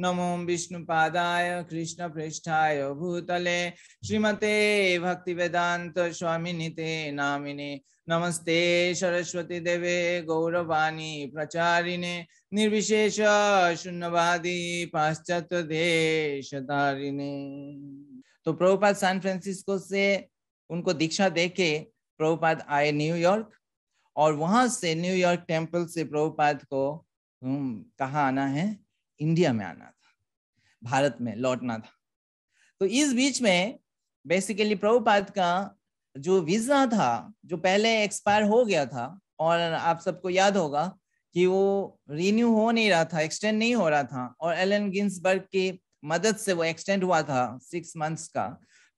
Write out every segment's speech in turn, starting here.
नमो विष्णुपादाय कृष्णपृष्ठाय भूतले श्रीमते भक्तिवेदान्त स्वामिनिते नामिने नमस्ते सरस्वती देवे गौरवाणी प्रचारिणे निर्विशेष शून्यवादी पाश्चात्य देश तो प्रभुपाद सैन फ्रांसिस्को से उनको दीक्षा देके प्रभुपाद आए न्यूयॉर्क और वहां से न्यूयॉर्क टेम्पल से प्रभुपाद को हम्म, कहा आना है इंडिया में आना था भारत में लौटना था तो इस बीच में बेसिकली प्रभुपाद का जो वीजा था जो पहले एक्सपायर हो गया था और आप सबको याद होगा कि वो रिन्यू हो नहीं रहा था एक्सटेंड नहीं हो रहा था और एलन गिंसबर्ग की मदद से वो एक्सटेंड हुआ था सिक्स मंथ्स का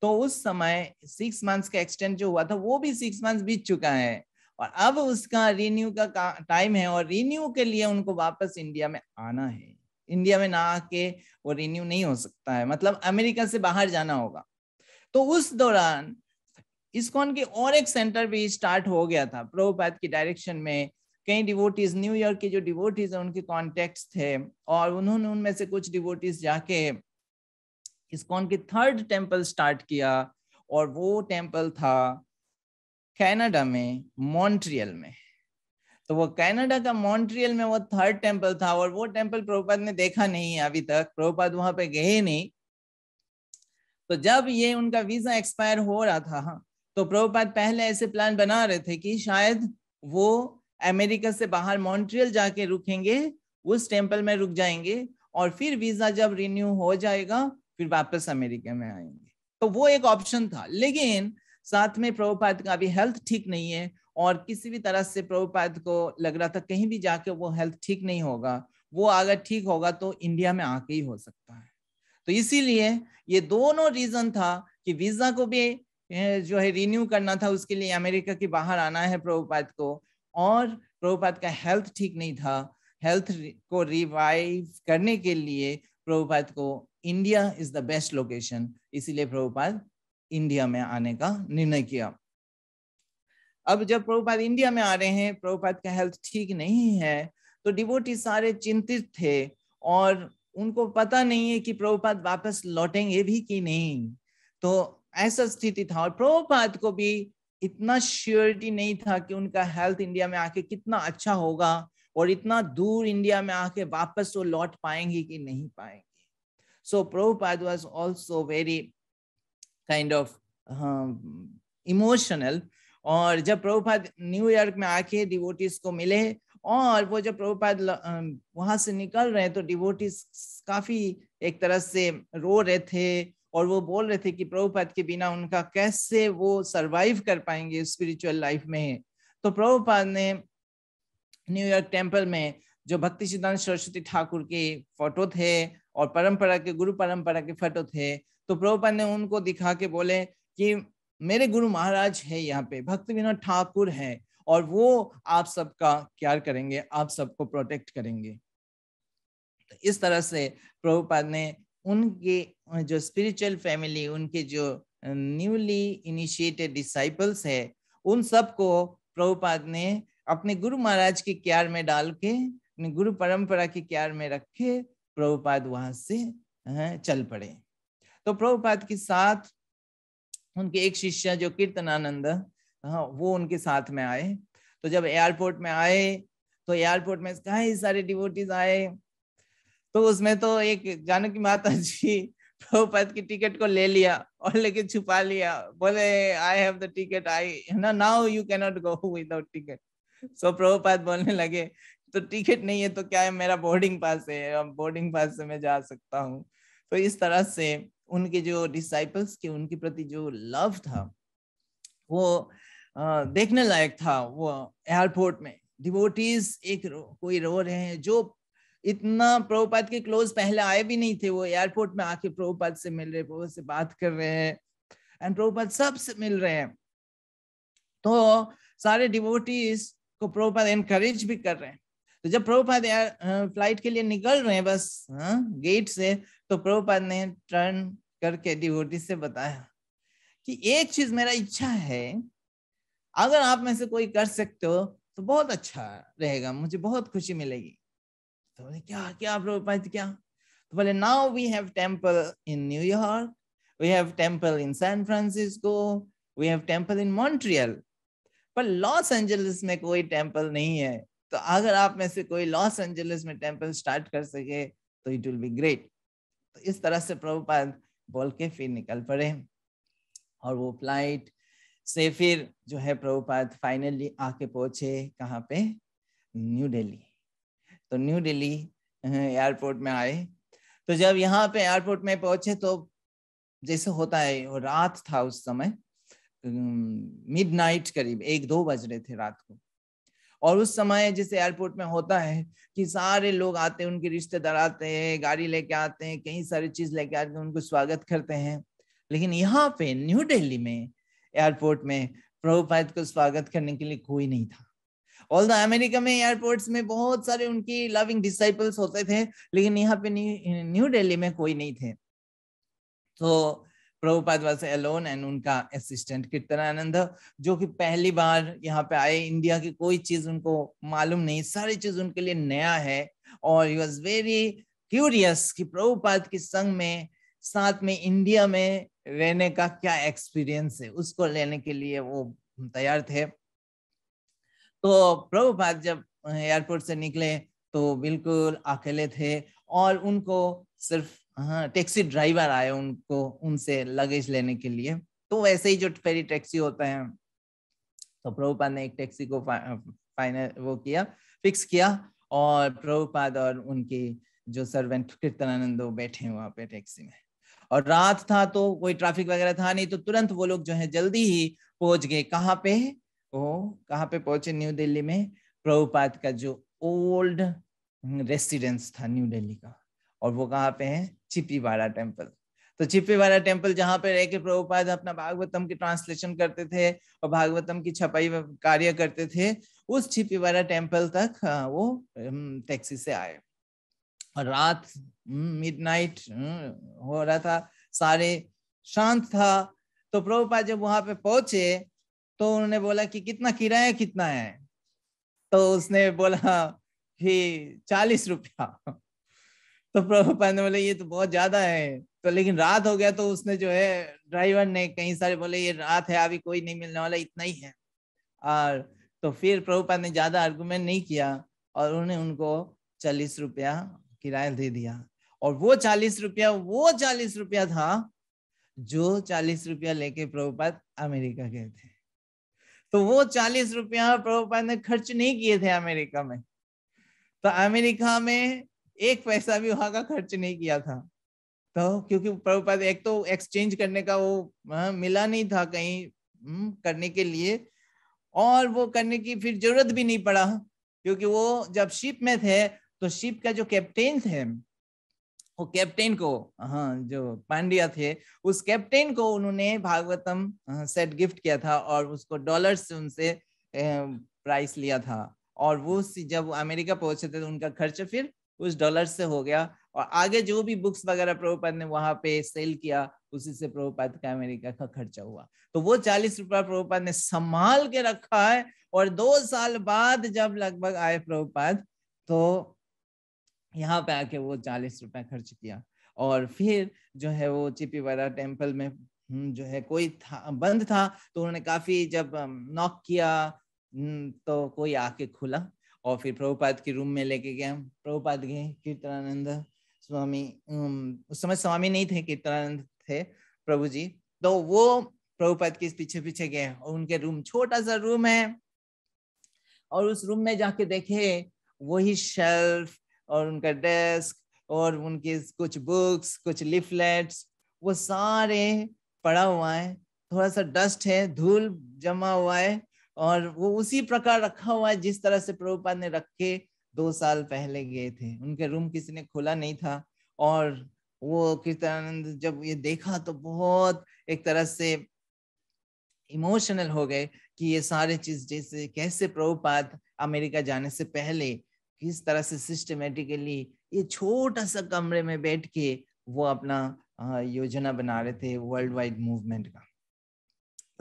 तो उस समय सिक्स मंथ्स का एक्सटेंड जो हुआ था वो भी सिक्स मंथ्स बीत चुका है और अब उसका रिन्यू का टाइम है और रिन्यू के लिए उनको वापस इंडिया में आना है इंडिया में ना आके वो रिन्यू नहीं हो सकता है मतलब अमेरिका से बाहर जाना होगा तो उस दौरान इसकॉन के और एक सेंटर भी स्टार्ट हो गया था प्रोपात की डायरेक्शन में कई डिवोटीज न्यूयॉर्क के जो डिवोटीज है उनके कॉन्टेक्ट थे और उन्होंने उनमें से कुछ डिवोटीज जाके इसकॉन के थर्ड टेम्पल स्टार्ट किया और वो टेम्पल था कनाडा में मॉन्ट्रियल में तो वो कनाडा का मॉन्ट्रियल में वो थर्ड टेम्पल था और वो टेम्पल प्रभुपाद ने देखा नहीं है अभी तक प्रभुपाद वहां पे गए नहीं तो जब ये उनका वीजा एक्सपायर हो रहा था हाँ, तो प्रभुपाद पहले ऐसे प्लान बना रहे थे कि शायद वो अमेरिका से बाहर मॉन्ट्रियल जाके रुकेंगे उस टेम्पल में रुक जाएंगे और फिर वीजा जब रिन्यू हो जाएगा फिर वापस अमेरिका में आएंगे तो वो एक ऑप्शन था लेकिन साथ में प्रभुपाद का अभी हेल्थ ठीक नहीं है और किसी भी तरह से प्रभुपाद को लग रहा था कहीं भी जाके वो हेल्थ ठीक नहीं होगा वो अगर ठीक होगा तो इंडिया में आके ही हो सकता है तो इसीलिए ये दोनों रीजन था कि वीजा को भी जो है रिन्यू करना था उसके लिए अमेरिका के बाहर आना है प्रभुपाद को और प्रभुपाद का हेल्थ ठीक नहीं था हेल्थ को रिवाइव करने के लिए प्रभुपाद को India is the best location इसीलिए प्रभुपाद इंडिया में आने का निर्णय किया अब जब प्रभुपाद इंडिया में आ रहे हैं प्रभुपाद का हेल्थ ठीक नहीं है तो डिवोटी सारे चिंतित थे और उनको पता नहीं है कि प्रभुपाद वापस लौटेंगे भी कि नहीं तो ऐसा स्थिति था और प्रभुपाद को भी इतना श्योरिटी नहीं था कि उनका हेल्थ इंडिया में आके कितना अच्छा होगा और इतना दूर इंडिया में आके वापस वो लौट पाएंगे कि नहीं पाएंगे so Prabhupada was also very kind of emotional और जब प्रभुपाद न्यूयॉर्क में आके डिवोटिस को मिले और वो जब प्रभुपाद वहां से निकल रहे तो डिवोटिस काफी एक तरह से रो रहे थे और वो बोल रहे थे कि प्रभुपाद के बिना उनका कैसे वो सरवाइव कर पाएंगे स्पिरिचुअल लाइफ में तो प्रभुपाद ने न्यूयॉर्क टेम्पल में जो भक्ति सिद्धांत सरस्वती ठाकुर के फोटो थे और परंपरा के गुरु परंपरा के फोटो थे तो प्रभुपाद ने उनको दिखा के बोले कि मेरे गुरु महाराज है यहाँ पे भक्त विनोद ठाकुर है और वो आप सबका क्या करेंगे आप सबको प्रोटेक्ट करेंगे तो इस तरह से प्रभुपाद ने उनके जो स्पिरिचुअल फैमिली उनके जो न्यूली इनिशिएटेड डिसाइपल्स है उन सबको प्रभुपाद ने अपने गुरु महाराज के क्यार में डाल के अपने गुरु परंपरा के क्यार में रखे प्रभुपाद वहां से चल पड़े तो प्रभुपाद के साथ उनके एक शिष्य जो कीर्तनानंद हाँ वो उनके साथ में आए तो जब एयरपोर्ट में आए तो एयरपोर्ट में कहा सारे डिवोटीज आए तो उसमें तो एक जानकी माता जी प्रभुपद की टिकट को ले लिया और लेके छुपा लिया बोले I have the ticket I ना now you cannot go without ticket so Prabhupada बोलने लगे तो टिकट नहीं है तो क्या है मेरा बोर्डिंग पास है बोर्डिंग पास से मैं जा सकता हूँ तो इस तरह से उनके जो डिसाइपल्स के उनके प्रति जो लव था वो देखने लायक था वो एयरपोर्ट में डिवोटीज एक रो, कोई रो रहे हैं जो इतना प्रभुपाद के क्लोज पहले आए भी नहीं थे वो एयरपोर्ट में आके प्रभुपाद से मिल रहे प्रभु से बात कर रहे हैं एंड प्रभुपाद सबसे मिल रहे हैं तो सारे डिवोटीज को प्रभुपाद एनकरेज भी कर रहे हैं तो जब प्रभुपाद फ्लाइट के लिए निकल रहे हैं बस हाँ गेट से तो प्रभुपाद ने टर्न करके डिवोटी से बताया कि एक चीज मेरा इच्छा है अगर आप में से कोई कर सकते हो तो बहुत अच्छा रहेगा मुझे बहुत खुशी मिलेगी तो बोले क्या क्या प्रभुपाद क्या तो बोले now we have temple in New York we have temple in San Francisco we have temple in Montreal पर लॉस एंजलिस में कोई टेम्पल नहीं है तो अगर आप में से कोई लॉस एंजलिस में टेम्पल स्टार्ट कर सके तो इट विल बी ग्रेट तो इस तरह से प्रभुपाद बोल के फिर निकल पड़े और वो फ्लाइट से फिर जो है प्रभुपाद फाइनली आके पहुंचे कहाँ पे न्यू दिल्ली तो न्यू दिल्ली एयरपोर्ट में आए तो जब यहाँ पे एयरपोर्ट में पहुंचे तो जैसे होता है रात था उस समय मिडनाइट करीब एक दो बज रहे थे रात को और उस समय जैसे एयरपोर्ट में होता है कि सारे लोग आते हैं उनके रिश्तेदार आते हैं गाड़ी लेके आते हैं कई सारी चीज लेके आते हैं उनको स्वागत करते हैं लेकिन यहाँ पे न्यू दिल्ली में एयरपोर्ट में प्रभुपाद को स्वागत करने के लिए कोई नहीं था ऑल द अमेरिका में एयरपोर्ट्स में बहुत सारे उनकी लविंग डिसाइपल्स होते थे लेकिन यहाँ पे न्यू दिल्ली में कोई नहीं थे तो प्रभुपाद वास एलोन एंड उनका असिस्टेंट कीर्तनानंद जो कि पहली बार यहाँ पे आए इंडिया की कोई चीज उनको मालूम नहीं सारी चीज उनके लिए नया है और यू वॉज वेरी क्यूरियस कि प्रभुपाद के संग में साथ में इंडिया में रहने का क्या एक्सपीरियंस है उसको लेने के लिए वो तैयार थे तो प्रभुपाद जब एयरपोर्ट से निकले तो बिल्कुल अकेले थे और उनको सिर्फ हाँ टैक्सी ड्राइवर आए उनको उनसे लगेज लेने के लिए तो वैसे ही जो फेरी टैक्सी होता है तो प्रभुपाद ने एक टैक्सी को फाइनल वो किया फिक्स किया और प्रभुपाद और उनकी जो सर्वेंट कीर्तनानंद बैठे हैं वहां पे टैक्सी में और रात था तो कोई ट्रैफिक वगैरह था नहीं तो तुरंत वो लोग जो है जल्दी ही पहुंच गए कहाँ पे वो कहाँ पे पहुंचे न्यू दिल्ली में प्रभुपाद का जो ओल्ड रेसिडेंस था न्यू दिल्ली का और वो कहाँ पे है चिपीवाड़ा टेम्पल तो चिप्पीवाला टेम्पल जहाँ पे रह के प्रभुपाद अपना भागवतम की ट्रांसलेशन करते थे और भागवतम की छपाई कार्य करते थे उस छिपीवाला टेम्पल तक वो टैक्सी से आए और रात मिडनाइट हम्म, हम्म, हो रहा था सारे शांत था तो प्रभुपाद जब वहां पे पहुंचे तो उन्होंने बोला कि कितना किराया कितना है तो उसने बोला कि चालीस रुपया तो प्रभुपाद ने बोले ये तो बहुत ज्यादा है तो लेकिन रात हो गया तो उसने जो है ड्राइवर ने कई सारे बोले ये रात है अभी कोई नहीं मिलने वाला इतना ही है और तो फिर प्रभुपाद ने ज्यादा आर्गूमेंट नहीं किया और उन्होंने उनको चालीस रुपया किराया दे दिया और वो चालीस रुपया वो चालीस रुपया था जो चालीस रुपया लेके प्रभुपाद अमेरिका गए थे तो वो चालीस रुपया प्रभुपाद ने खर्च नहीं किए थे अमेरिका में तो अमेरिका में एक पैसा भी वहां का खर्च नहीं किया था तो क्योंकि प्रभुपाद एक तो एक्सचेंज करने का वो आ, हाँ, मिला नहीं था कहीं हम्म, करने के लिए और वो करने की फिर जरूरत भी नहीं पड़ा क्योंकि वो जब शिप में थे तो शिप का जो कैप्टेन थे वो कैप्टेन को हाँ जो पांड्या थे उस कैप्टेन को उन्होंने भागवतम सेट हाँ, गिफ्ट किया था और उसको डॉलर से उनसे प्राइस लिया था और वो जब अमेरिका पहुंचे थे तो उनका खर्च फिर उस डॉलर से हो गया और आगे जो भी बुक्स वगैरह प्रभुपाद ने वहां पे सेल किया उसी से प्रभुपाद का अमेरिका का खर्चा हुआ तो वो चालीस रुपया प्रभुपाद ने संभाल के रखा है और दो साल बाद जब लगभग आए प्रभुपाद तो यहाँ पे आके वो चालीस रुपया खर्च किया और फिर जो है वो चिपी वाला टेम्पल में हम्म, जो है कोई था बंद था तो उन्होंने काफी जब नॉक किया हम्म, तो कोई आके खुला और फिर प्रभुपाद के रूम में लेके गया प्रभुपाद गए कीर्तनानंद स्वामी उस समय स्वामी नहीं थे कीर्तनानंद थे प्रभु जी तो वो प्रभुपाद के पीछे पीछे गए और उनके रूम छोटा सा रूम है और उस रूम में जाके देखे वही शेल्फ और उनका डेस्क और उनके कुछ बुक्स कुछ लिफलेट्स वो सारे पड़ा हुआ है थोड़ा सा डस्ट है धूल जमा हुआ है और वो उसी प्रकार रखा हुआ है जिस तरह से प्रभुपाद ने रख के दो साल पहले गए थे उनके रूम किसी ने खोला नहीं था और वो कीर्तनानंद जब ये देखा तो बहुत एक तरह से इमोशनल हो गए कि ये सारे चीज जैसे कैसे प्रभुपाद अमेरिका जाने से पहले किस तरह से सिस्टमेटिकली ये छोटा सा कमरे में बैठ के वो अपना योजना बना रहे थे वर्ल्ड वाइड मूवमेंट का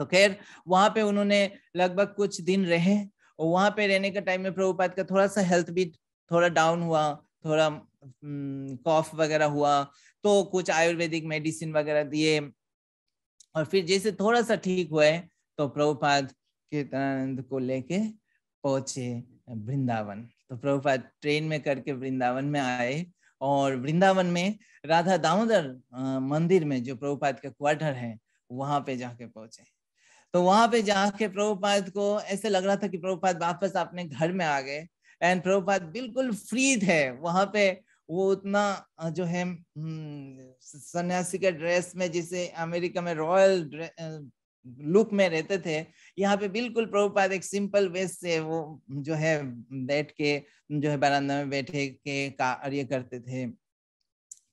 तो खैर वहां पे उन्होंने लगभग कुछ दिन रहे और वहां पे रहने के टाइम में प्रभुपाद का थोड़ा सा हेल्थ भी थोड़ा डाउन हुआ थोड़ा कॉफ वगैरह हुआ तो कुछ आयुर्वेदिक मेडिसिन वगैरह दिए और फिर जैसे थोड़ा सा ठीक हुए तो प्रभुपाद कीर्तनानंद को लेके पहुंचे वृंदावन तो प्रभुपाद ट्रेन में करके वृंदावन में आए और वृंदावन में राधा दामोदर मंदिर में जो प्रभुपाद का क्वार्टर है वहां पे जाके पहुंचे तो वहां पे जाके प्रभुपाद को ऐसे लग रहा था कि प्रभुपाद वापस अपने घर में आ गए एंड प्रभुपाद बिल्कुल फ्री थे वहां पे वो उतना जो है हम्म, सन्यासी के ड्रेस में जिसे अमेरिका में रॉयल लुक में रहते थे यहाँ पे बिल्कुल प्रभुपाद एक सिंपल वे से वो जो है बैठ के जो है बरंदा में बैठे के कार्य करते थे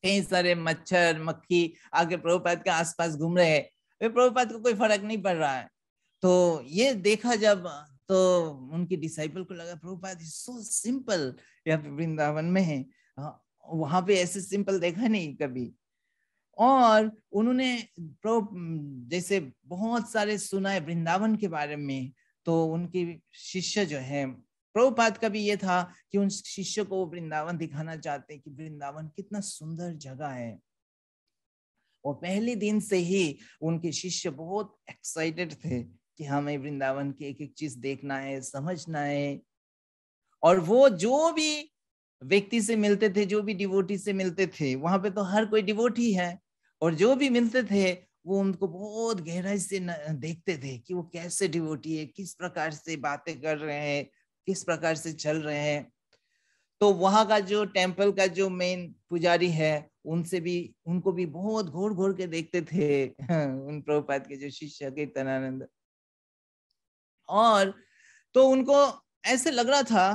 कई सारे मच्छर मक्खी आके प्रभुपाद के आसपास घूम रहे वे प्रभुपाद को कोई फर्क नहीं पड़ रहा है तो ये देखा जब तो उनके डिसाइपल को लगा प्रभुपाद सो सिंपल यहाँ पे वृंदावन में है हाँ, वहां पे ऐसे सिंपल देखा नहीं कभी और उन्होंने जैसे बहुत सारे सुना है वृंदावन के बारे में तो उनके शिष्य जो है प्रभुपाद का भी ये था कि उन शिष्य को वृंदावन दिखाना चाहते कि वृंदावन कितना सुंदर जगह है और पहले दिन से ही उनके शिष्य बहुत एक्साइटेड थे कि हमें वृंदावन की एक एक चीज देखना है समझना है और वो जो भी व्यक्ति से मिलते थे जो भी डिवोटी से मिलते थे वहां पे तो हर कोई डिवोटी है और जो भी मिलते थे वो उनको बहुत गहराई से देखते थे कि वो कैसे डिवोटी है किस प्रकार से बातें कर रहे हैं किस प्रकार से चल रहे हैं तो वहां का जो टेम्पल का जो मेन पुजारी है उनसे भी उनको भी बहुत घोर घोर के देखते थे हाँ, उन प्रभुपाद के जो शिष्य कीर्तनानंद और तो उनको ऐसे लग रहा था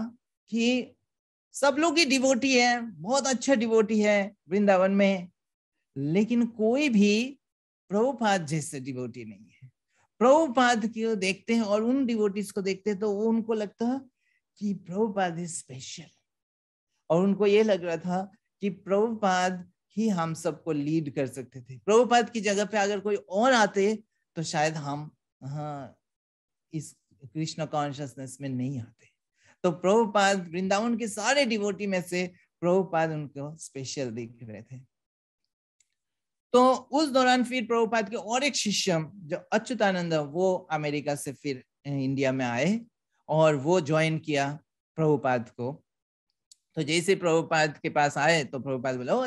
कि सब लोग ही डिवोटी है बहुत अच्छा डिवोटी है वृंदावन में लेकिन कोई भी प्रभुपाद जैसे डिवोटी नहीं है प्रभुपाद को देखते हैं और उन डिवोटीज को देखते हैं तो वो उनको लगता है कि प्रभुपाद इज स्पेशल और उनको ये लग रहा था कि प्रभुपाद ही हम सबको लीड कर सकते थे प्रभुपाद की जगह पे अगर कोई और आते तो शायद हम हाँ इस कृष्ण कॉन्शियसनेस में नहीं आते तो प्रभुपाद वृंदावन के सारे डिवोटी में से प्रभुपाद उनको स्पेशल दिख रहे थे तो उस दौरान फिर प्रभुपाद के और एक शिष्य जो अच्युतानंद वो अमेरिका से फिर इंडिया में आए और वो ज्वाइन किया प्रभुपाद को तो जैसे प्रभुपाद के पास आए तो प्रभुपाद बोले oh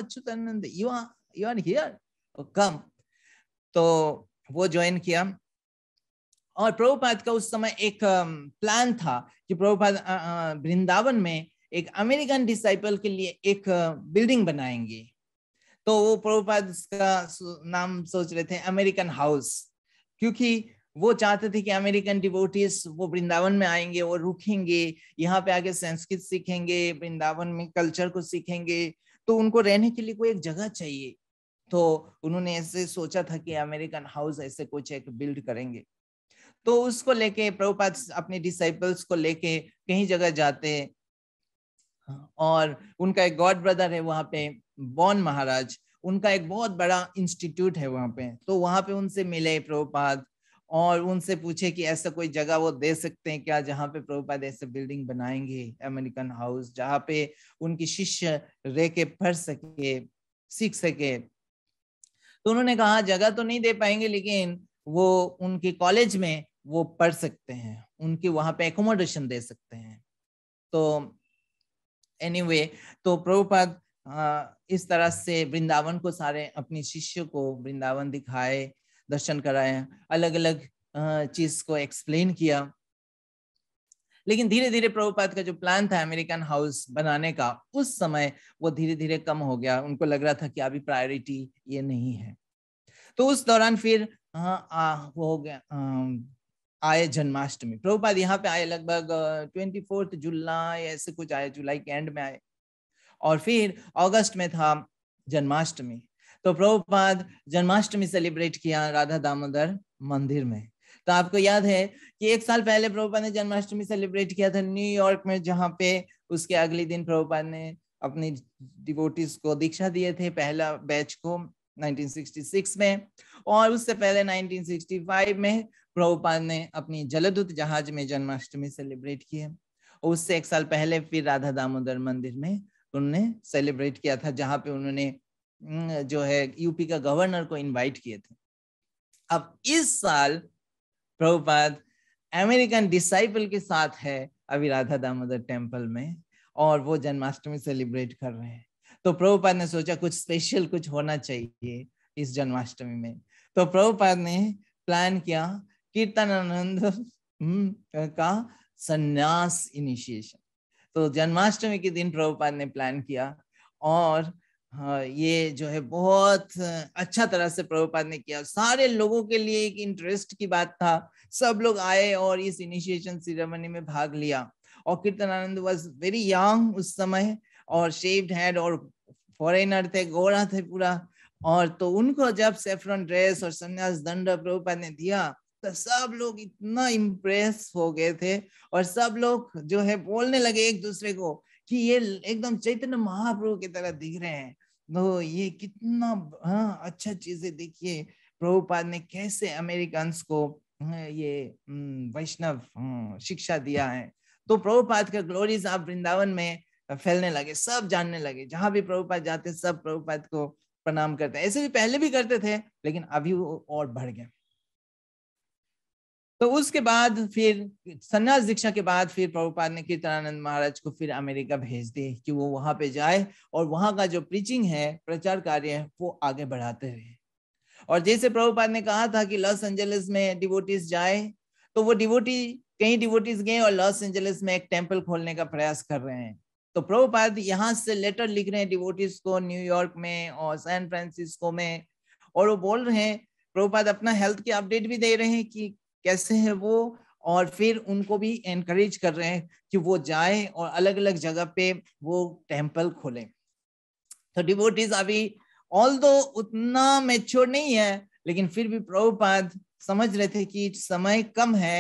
you are you are here come तो वो ज्वाइन किया और प्रभुपाद का उस समय एक प्लान था कि प्रभुपाद वृंदावन में एक अमेरिकन डिसाइपल के लिए एक बिल्डिंग बनाएंगे तो वो प्रभुपाद का नाम सोच रहे थे अमेरिकन हाउस क्योंकि वो चाहते थे कि अमेरिकन डिवोटीज वो वृंदावन में आएंगे वो रुकेंगे यहाँ पे आके संस्कृत सीखेंगे वृंदावन में कल्चर को सीखेंगे तो उनको रहने के लिए कोई एक जगह चाहिए तो उन्होंने ऐसे सोचा था कि अमेरिकन हाउस ऐसे कुछ एक बिल्ड करेंगे तो उसको लेके प्रभुपाद अपने डिसाइपल्स को लेके कहीं जगह जाते और उनका एक गॉड ब्रदर है वहाँ पे बॉन महाराज उनका एक बहुत बड़ा इंस्टीट्यूट है वहाँ पे तो वहाँ पे उनसे मिले प्रभुपाद और उनसे पूछे कि ऐसा कोई जगह वो दे सकते हैं क्या जहाँ पे प्रभुपाद ऐसे बिल्डिंग बनाएंगे अमेरिकन हाउस जहाँ पे उनकी शिष्य रह के पढ़ सके सीख सके तो उन्होंने कहा जगह तो नहीं दे पाएंगे लेकिन वो उनके कॉलेज में वो पढ़ सकते हैं उनके वहां पे एकोमोडेशन दे सकते हैं तो एनीवे anyway, तो प्रभुपाद इस तरह से वृंदावन को सारे अपने शिष्य को वृंदावन दिखाए दर्शन कराया अलग अलग चीज को एक्सप्लेन किया लेकिन धीरे धीरे प्रभुपाद का जो प्लान था अमेरिकन हाउस बनाने का उस समय वो धीरे धीरे कम हो गया उनको लग रहा था कि अभी प्रायोरिटी ये नहीं है तो उस दौरान फिर आ, वो हो गया आ, आए जन्माष्टमी प्रभुपाद यहाँ पे आए लगभग ट्वेंटी फोर्थ जुलाई ऐसे कुछ आए जुलाई के एंड में आए और फिर अगस्त में था जन्माष्टमी तो प्रभुपाद जन्माष्टमी सेलिब्रेट किया राधा दामोदर मंदिर में तो आपको याद है कि एक साल पहले प्रभुपाद ने जन्माष्टमी सेलिब्रेट किया था न्यूयॉर्क में जहाँ पे उसके अगले दिन प्रभुपाद ने अपनी डिवोटिस को दीक्षा दिए थे पहला बैच को 1966 में और उससे पहले 1965 में प्रभुपाद ने अपनी जलदूत जहाज में जन्माष्टमी सेलिब्रेट किए और उससे एक साल पहले फिर राधा दामोदर मंदिर में उन्होंने सेलिब्रेट किया था जहाँ पे उन्होंने जो है यूपी का गवर्नर को इनवाइट किए थे अब इस साल प्रभुपाद अमेरिकन डिसाइपल के साथ है अभी राधा दामोदर टेम्पल में और वो जन्माष्टमी सेलिब्रेट कर रहे हैं तो प्रभुपाद ने सोचा कुछ स्पेशल कुछ होना चाहिए इस जन्माष्टमी में तो प्रभुपाद ने प्लान किया कीर्तनानंद का सन्यास इनिशिएशन तो जन्माष्टमी के दिन प्रभुपाद ने प्लान किया और हाँ, ये जो है बहुत अच्छा तरह से प्रभुपाद ने किया सारे लोगों के लिए एक इंटरेस्ट की बात था सब लोग आए और इस इनिशिएशन सेरेमनी में भाग लिया और कीर्तनानंद वॉज वेरी यंग उस समय और शेव्ड हेड और फॉरेनर थे गोरा थे पूरा और तो उनको जब सेफ्रन ड्रेस और संन्यास दंड प्रभुपाद ने दिया तो सब लोग इतना इम्प्रेस हो गए थे और सब लोग जो है बोलने लगे एक दूसरे को कि ये एकदम चैतन्य महाप्रभु की तरह दिख रहे हैं तो ये कितना हाँ अच्छा चीजें देखिए प्रभुपाद ने कैसे अमेरिकन को ये वैष्णव शिक्षा दिया है तो प्रभुपाद का ग्लोरीज आप वृंदावन में फैलने लगे सब जानने लगे जहां भी प्रभुपाद जाते सब प्रभुपाद को प्रणाम करते ऐसे भी पहले भी करते थे लेकिन अभी वो और बढ़ गया तो उसके बाद फिर सन्यास दीक्षा के बाद फिर प्रभुपाद ने कीर्तनानंद महाराज को फिर अमेरिका भेज दिए कि वो वहां पे जाए और वहां का जो प्रीचिंग है प्रचार कार्य है वो आगे बढ़ाते रहे और जैसे प्रभुपाद ने कहा था कि लॉस एंजलिस में डिवोटीज जाए तो वो डिवोटी कई डिवोटीज गए और लॉस एंजलिस में एक टेम्पल खोलने का प्रयास कर रहे हैं तो प्रभुपाद यहाँ से लेटर लिख रहे हैं डिवोटीज को न्यूयॉर्क में और सैन फ्रांसिस्को में और वो बोल रहे हैं प्रभुपाद अपना हेल्थ की अपडेट भी दे रहे हैं कि कैसे हैं वो और फिर उनको भी एनकरेज कर रहे हैं कि वो जाएं और अलग अलग जगह पे वो टेम्पल खोलें तो डिबोटीज अभी ऑल दो उतना मेच्योर नहीं है लेकिन फिर भी प्रभुपाद समझ रहे थे कि समय कम है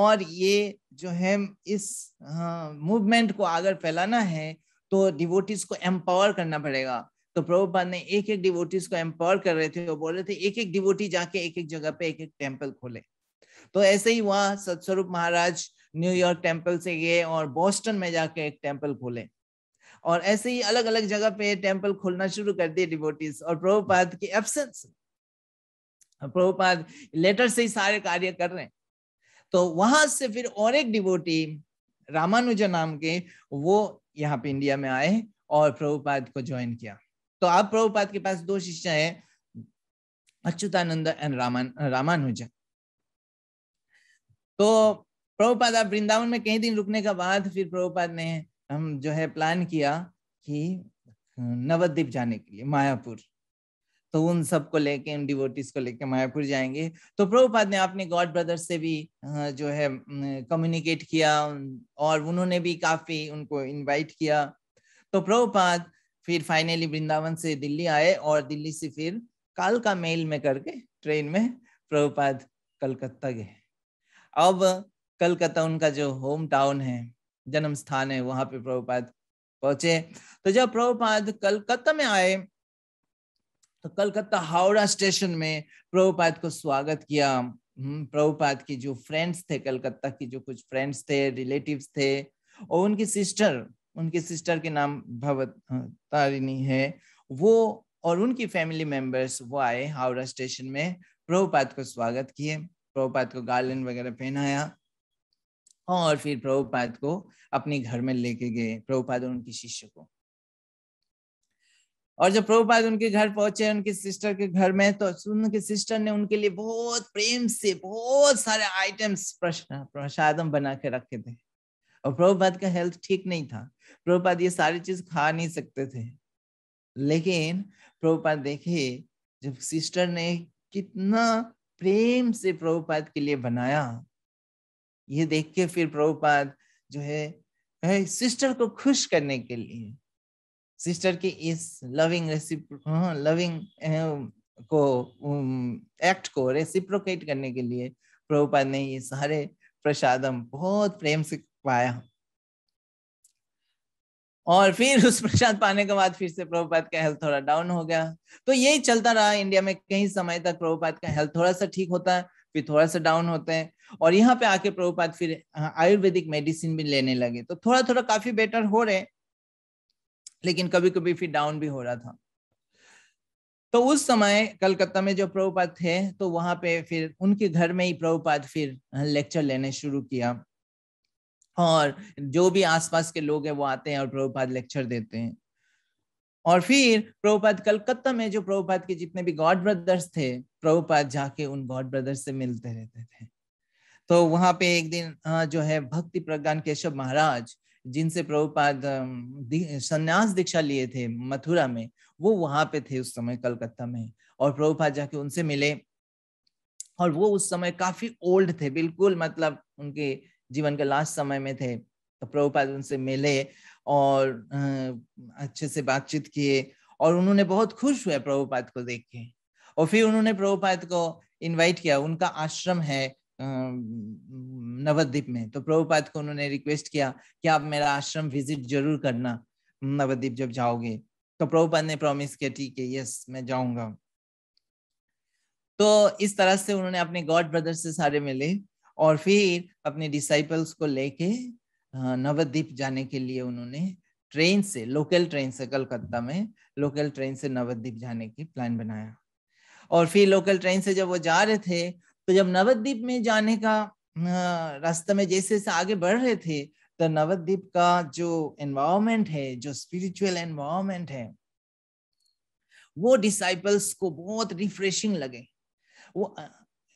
और ये जो है इस मूवमेंट हाँ, को अगर फैलाना है तो डिवोटीज को एम्पावर करना पड़ेगा तो प्रभुपाद ने एक एक डिवोटीज को एम्पावर कर रहे थे और बोल रहे थे एक एक डिवोटी जाके एक एक जगह पे एक एक टेम्पल खोले तो ऐसे ही हुआ सत्स्वरूप महाराज न्यूयॉर्क टेम्पल से गए और बोस्टन में जाके एक टेम्पल खोले और ऐसे ही अलग अलग जगह पे टेम्पल खोलना शुरू कर दिए डिबोटीज और प्रभुपाद की एबसेंस प्रभुपाद लेटर से ही सारे कार्य कर रहे हैं तो वहां से फिर और एक डिबोटी रामानुज नाम के वो यहाँ पे इंडिया में आए और प्रभुपाद को ज्वाइन किया तो आप प्रभुपाद के पास दो शिष्य हैं अच्युतानंद एंड रामान रामानुजा तो प्रभुपाद आप वृंदावन में कई दिन रुकने का बाद फिर प्रभुपाद ने हम जो है प्लान किया कि नवद्वीप जाने के लिए मायापुर तो उन सबको लेके उन डिवोटिस को लेके मायापुर जाएंगे तो प्रभुपाद ने अपने गॉड ब्रदर से भी जो है कम्युनिकेट किया और उन्होंने भी काफी उनको इनवाइट किया तो प्रभुपाद फिर फाइनली वृंदावन से दिल्ली आए और दिल्ली से फिर कालका मेल में करके ट्रेन में प्रभुपाद कलकत्ता गए अब कलकत्ता उनका जो होम टाउन है जन्म स्थान है वहां पे प्रभुपाद पहुंचे तो जब प्रभुपाद कलकत्ता में आए तो कलकत्ता हावड़ा स्टेशन में प्रभुपाद को स्वागत किया हम्म, प्रभुपाद की जो फ्रेंड्स थे कलकत्ता की जो कुछ फ्रेंड्स थे रिलेटिव्स थे और उनकी सिस्टर उनकी सिस्टर के नाम भगवत तारिणी है वो और उनकी फैमिली मेंबर्स वो आए हावड़ा स्टेशन में प्रभुपाद को स्वागत किए प्रभुपाद को गार्लन वगैरह पहनाया और फिर प्रभुपाद को अपने घर में लेके गए प्रभुपाद और उनके शिष्य को और जब प्रभुपाद उनके घर पहुंचे उनके सिस्टर के घर में तो सुन के सिस्टर ने उनके लिए बहुत प्रेम से बहुत सारे आइटम्स प्रसादम बना के रखे थे और प्रभुपाद का हेल्थ ठीक नहीं था प्रभुपाद ये सारी चीज खा नहीं सकते थे लेकिन प्रभुपाद देखे जब सिस्टर ने कितना प्रेम से प्रभुपाद के लिए बनाया ये देख के फिर प्रभुपाद जो है सिस्टर को खुश करने के लिए सिस्टर के इस लविंग लविंग हाँ, को एक्ट को रेसिप्रोकेट करने के लिए प्रभुपाद ने ये सारे प्रसादम बहुत प्रेम से पाया और फिर उस प्रसाद पाने के बाद फिर से प्रभुपात का हेल्थ थोड़ा डाउन हो गया तो यही चलता रहा इंडिया में कई समय तक प्रभुपात का हेल्थ थोड़ा सा ठीक होता है फिर थोड़ा सा डाउन होते हैं और यहाँ पे आके प्रभुपात फिर हाँ, आयुर्वेदिक मेडिसिन भी लेने लगे तो थोड़ा थोड़ा काफी बेटर हो रहे लेकिन कभी कभी फिर डाउन भी हो रहा था तो उस समय कलकत्ता में जो प्रभुपात थे तो वहां पे फिर उनके घर में ही प्रभुपात फिर लेक्चर हाँ, लेने शुरू किया और जो भी आसपास के लोग हैं वो आते हैं और प्रभुपाद लेक्चर देते हैं और फिर प्रभुपाद कलकत्ता में जो प्रभुपाद के जितने भी गॉड ब्रदर्स थे प्रभुपाद जाके उन गॉड ब्रदर्स से मिलते रहते थे तो वहां पे एक दिन जो है भक्ति प्रज्ञान केशव महाराज जिनसे प्रभुपाद संन्यास दीक्षा लिए थे मथुरा में वो वहां पे थे उस समय कलकत्ता में और प्रभुपाद जाके उनसे मिले और वो उस समय काफी ओल्ड थे बिल्कुल मतलब उनके जीवन के लास्ट समय में थे तो प्रभुपाद उनसे मिले और अच्छे से बातचीत किए और उन्होंने बहुत खुश हुए प्रभुपाद को देख के और फिर उन्होंने प्रभुपाद को इनवाइट किया उनका आश्रम है नवद्वीप में तो प्रभुपाद को उन्होंने रिक्वेस्ट किया कि आप मेरा आश्रम विजिट जरूर करना नवद्वीप जब जाओगे तो प्रभुपाद ने प्रॉमिस किया ठीक है यस मैं जाऊंगा तो इस तरह से उन्होंने अपने गॉड ब्रदर से सारे मिले और फिर अपने डिसाइपल्स को लेके नवद्वीप जाने के लिए उन्होंने ट्रेन से लोकल ट्रेन से कलकत्ता में लोकल ट्रेन से नवद्वीप जाने की प्लान बनाया और फिर लोकल ट्रेन से जब वो जा रहे थे तो जब नवद्वीप में जाने का रास्ते में जैसे जैसे आगे बढ़ रहे थे तो नवद्वीप का जो एनवायरमेंट है जो स्पिरिचुअल एनवायरमेंट है वो डिसाइपल्स को बहुत रिफ्रेशिंग लगे वो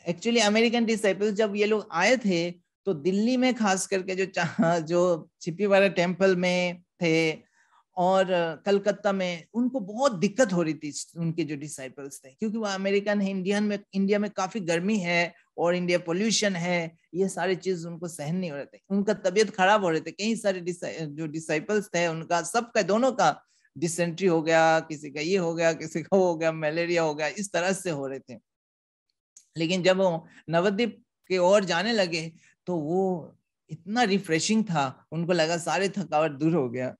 एक्चुअली अमेरिकन डिसाइपल्स जब ये लोग आए थे तो दिल्ली में खास करके जो जो छिपी वाला टेम्पल में थे और कलकत्ता में उनको बहुत दिक्कत हो रही थी उनके जो डिसाइपल्स थे क्योंकि वो अमेरिकन है इंडियन में इंडिया में काफी गर्मी है और इंडिया पोल्यूशन है ये सारी चीज उनको सहन नहीं हो रहे थे उनका तबियत खराब हो रहे थे कई सारे जो डिसाइपल्स थे उनका सबका दोनों का डिसेंट्री हो गया किसी का ये हो गया किसी का वो हो गया मलेरिया हो गया इस तरह से हो रहे थे लेकिन जब वो नवद्वीप के ओर जाने लगे तो वो इतना रिफ्रेशिंग था उनको लगा सारे थकावट दूर हो गया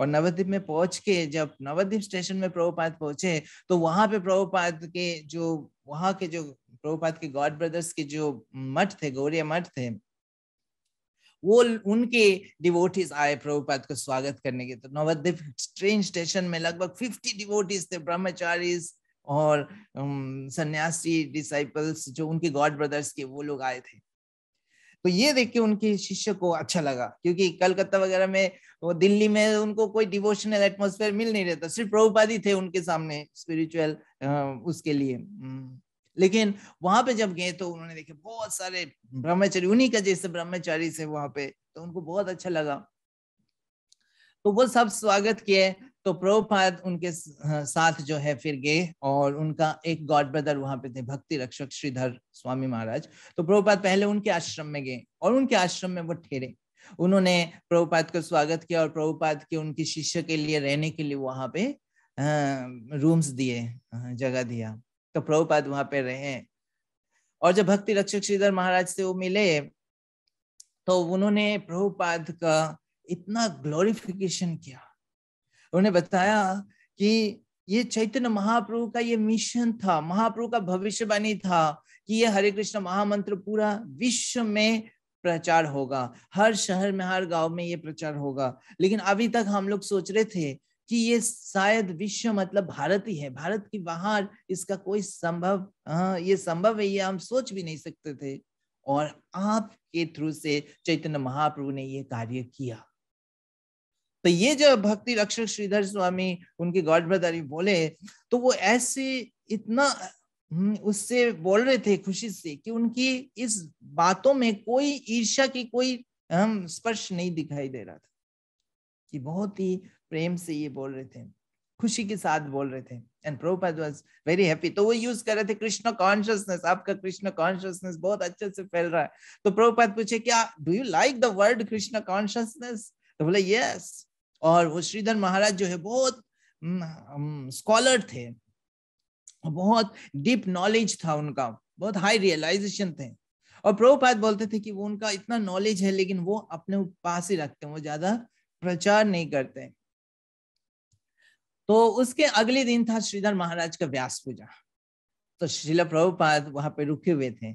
और नवद्वीप में पहुंच के जब नवद्वीप स्टेशन में प्रभुपाद पहुंचे तो वहां पे प्रभुपाद के जो वहां के जो प्रभुपाद के गॉड ब्रदर्स के जो मठ थे गौरिया मठ थे वो उनके डिवोटीज आए प्रभुपाद को स्वागत करने के तो नवद्वीप ट्रेन स्टेशन में लगभग फिफ्टी डिवोटीज थे ब्रह्मचारीज और सन्यासी डिसाइपल्स जो उनके गॉड ब्रदर्स के वो लोग आए थे तो ये देख के उनके शिष्य को अच्छा लगा क्योंकि कलकत्ता वगैरह में वो दिल्ली में उनको कोई डिवोशनल एटमोसफेयर मिल नहीं रहता सिर्फ प्रभुपादी थे उनके सामने स्पिरिचुअल उसके लिए लेकिन वहां पे जब गए तो उन्होंने देखे बहुत सारे ब्रह्मचारी उन्हीं का जैसे ब्रह्मचारी से वहां पे तो उनको बहुत अच्छा लगा तो वो सब स्वागत किए तो प्रभुपाद उनके साथ जो है फिर गए और उनका एक गॉड ब्रदर वहां पे थे भक्ति रक्षक श्रीधर स्वामी महाराज तो प्रभुपाद पहले उनके आश्रम में गए और उनके आश्रम में वो ठहरे उन्होंने प्रभुपाद का स्वागत किया और प्रभुपाद के उनके शिष्य के लिए रहने के लिए वहां पे रूम्स दिए जगह दिया तो प्रभुपाद वहां पे रहे और जब भक्ति रक्षक श्रीधर महाराज से वो मिले तो उन्होंने प्रभुपाद का इतना ग्लोरिफिकेशन किया उन्होंने बताया कि ये चैतन्य महाप्रभु का ये मिशन था महाप्रभु का भविष्यवाणी था कि ये हरे कृष्ण महामंत्र पूरा विश्व में प्रचार होगा हर शहर में हर गांव में ये प्रचार होगा लेकिन अभी तक हम लोग सोच रहे थे कि ये शायद विश्व मतलब भारत ही है भारत की बाहर इसका कोई संभव हाँ, ये संभव है ये हम सोच भी नहीं सकते थे और आपके थ्रू से चैतन्य महाप्रभु ने ये कार्य किया तो ये जो भक्ति रक्षक श्रीधर स्वामी उनके गॉड ब्रदर बोले तो वो ऐसे इतना हम्म, उससे बोल रहे थे खुशी से कि उनकी इस बातों में कोई ईर्ष्या की कोई हम स्पर्श नहीं दिखाई दे रहा था कि बहुत ही प्रेम से ये बोल रहे थे खुशी के साथ बोल रहे थे and Prabhupada was very happy तो वो यूज कर रहे थे कृष्ण कॉन्शियसनेस आपका कृष्ण कॉन्शियसनेस बहुत अच्छे से फैल रहा है तो प्रोपाद पूछे क्या do you like the word Krishna consciousness तो बोले यस और वो श्रीधर महाराज जो है बहुत स्कॉलर थे बहुत डीप नॉलेज था उनका बहुत हाई रियलाइजेशन थे और प्रभुपाद बोलते थे कि वो उनका इतना नॉलेज है लेकिन वो अपने पास ही रखते हैं वो ज्यादा प्रचार नहीं करते तो उसके अगले दिन था श्रीधर महाराज का व्यास पूजा तो श्रीला प्रभुपाद वहां पे रुके हुए थे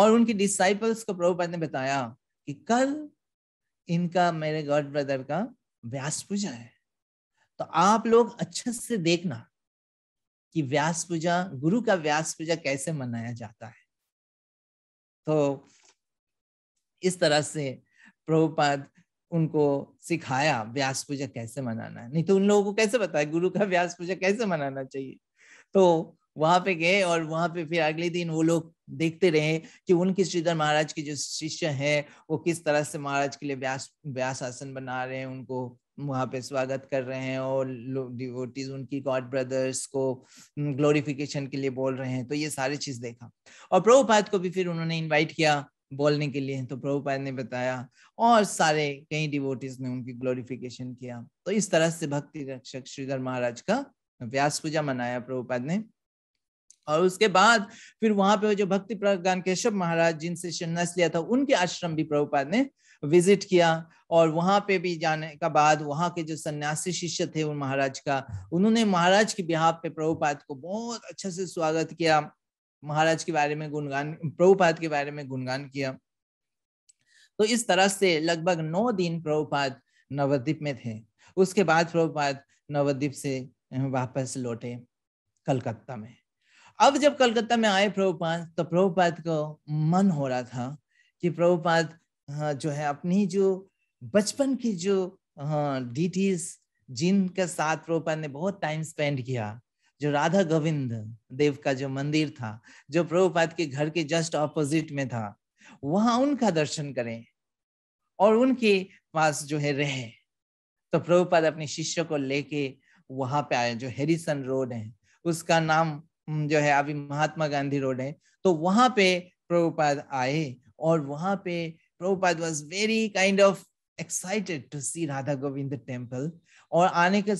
और उनके डिसाइपल्स को प्रभुपाद ने बताया कि कल इनका मेरे गॉड ब्रदर का व्यास पूजा है तो आप लोग अच्छे से देखना कि व्यास पूजा गुरु का व्यास पूजा कैसे मनाया जाता है तो इस तरह से प्रभुपाद उनको सिखाया व्यास पूजा कैसे मनाना है नहीं तो उन लोगों को कैसे बताया गुरु का व्यास पूजा कैसे मनाना चाहिए तो वहां पे गए और वहां पे फिर अगले दिन वो लोग देखते रहे कि उनके श्रीधर महाराज के जो शिष्य हैं वो किस तरह से महाराज के लिए व्यास व्यास आसन बना रहे हैं उनको वहां पे स्वागत कर रहे हैं और डिवोटीज उनकी गॉड ब्रदर्स को ग्लोरिफिकेशन के लिए बोल रहे हैं तो ये सारी चीज देखा और प्रभुपाद को भी फिर उन्होंने इन्वाइट किया बोलने के लिए तो प्रभुपाद ने बताया और सारे कई डिवोटीज ने उनकी ग्लोरिफिकेशन किया तो इस तरह से भक्ति रक्षक श्रीधर महाराज का व्यास पूजा मनाया प्रभुपाद ने और उसके बाद फिर वहां पे जो भक्ति प्रज्ञान केशव महाराज जिनसे संन्यास लिया था उनके आश्रम भी प्रभुपाद ने विजिट किया और वहां पे भी जाने का बाद वहां के जो सन्यासी शिष्य थे उन महाराज का उन्होंने महाराज के बिहार पे प्रभुपाद को बहुत अच्छे से स्वागत किया महाराज के बारे में गुणगान प्रभुपाद के बारे में गुणगान किया तो इस तरह से लगभग नौ दिन प्रभुपाद नवद्वीप में थे उसके बाद प्रभुपाद नवद्वीप से वापस लौटे कलकत्ता में अब जब कलकत्ता में आए प्रभुपाद तो प्रभुपाद को मन हो रहा था कि प्रभुपाद हाँ, जो है अपनी जो बचपन की जो डीटीज हाँ, जिनके साथ प्रभुपाद ने बहुत टाइम स्पेंड किया जो राधा गोविंद देव का जो मंदिर था जो प्रभुपाद के घर के जस्ट ऑपोजिट में था वहां उनका दर्शन करें और उनके पास जो है रहे तो प्रभुपाद अपने शिष्य को लेके वहां पे आए जो हेरिसन रोड है उसका नाम जो है अभी महात्मा गांधी रोड है तो वहां पे प्रभुपाद आए और वहां पे Prabhupada was very kind of excited to see Radha Govind temple और आने के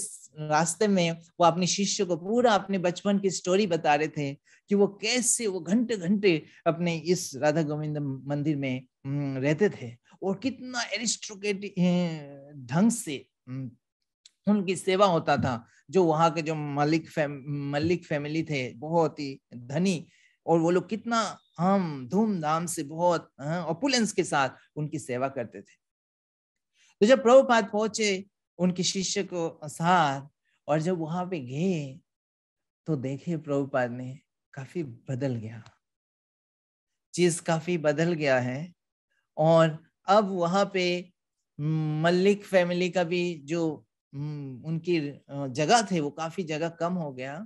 रास्ते में वो अपने शिष्य को पूरा अपने बचपन की स्टोरी बता रहे थे कि वो कैसे वो घंटे घंटे अपने इस राधा गोविंद मंदिर में रहते थे और कितना एरिस्टोक्रेटिक ढंग से उनकी सेवा होता था जो वहाँ के जो मलिक फैम, मलिक फैमिली थे बहुत ही धनी और वो लोग कितना हम धूमधाम से बहुत ओपुलेंस हाँ, के साथ उनकी सेवा करते थे तो जब प्रभुपाद पहुंचे उनके शिष्य को साथ और जब वहां पे गए तो देखे प्रभुपाद ने काफी बदल गया चीज काफी बदल गया है और अब वहां पे मल्लिक फैमिली का भी जो हम्म, उनकी जगह थे वो काफी जगह कम हो गया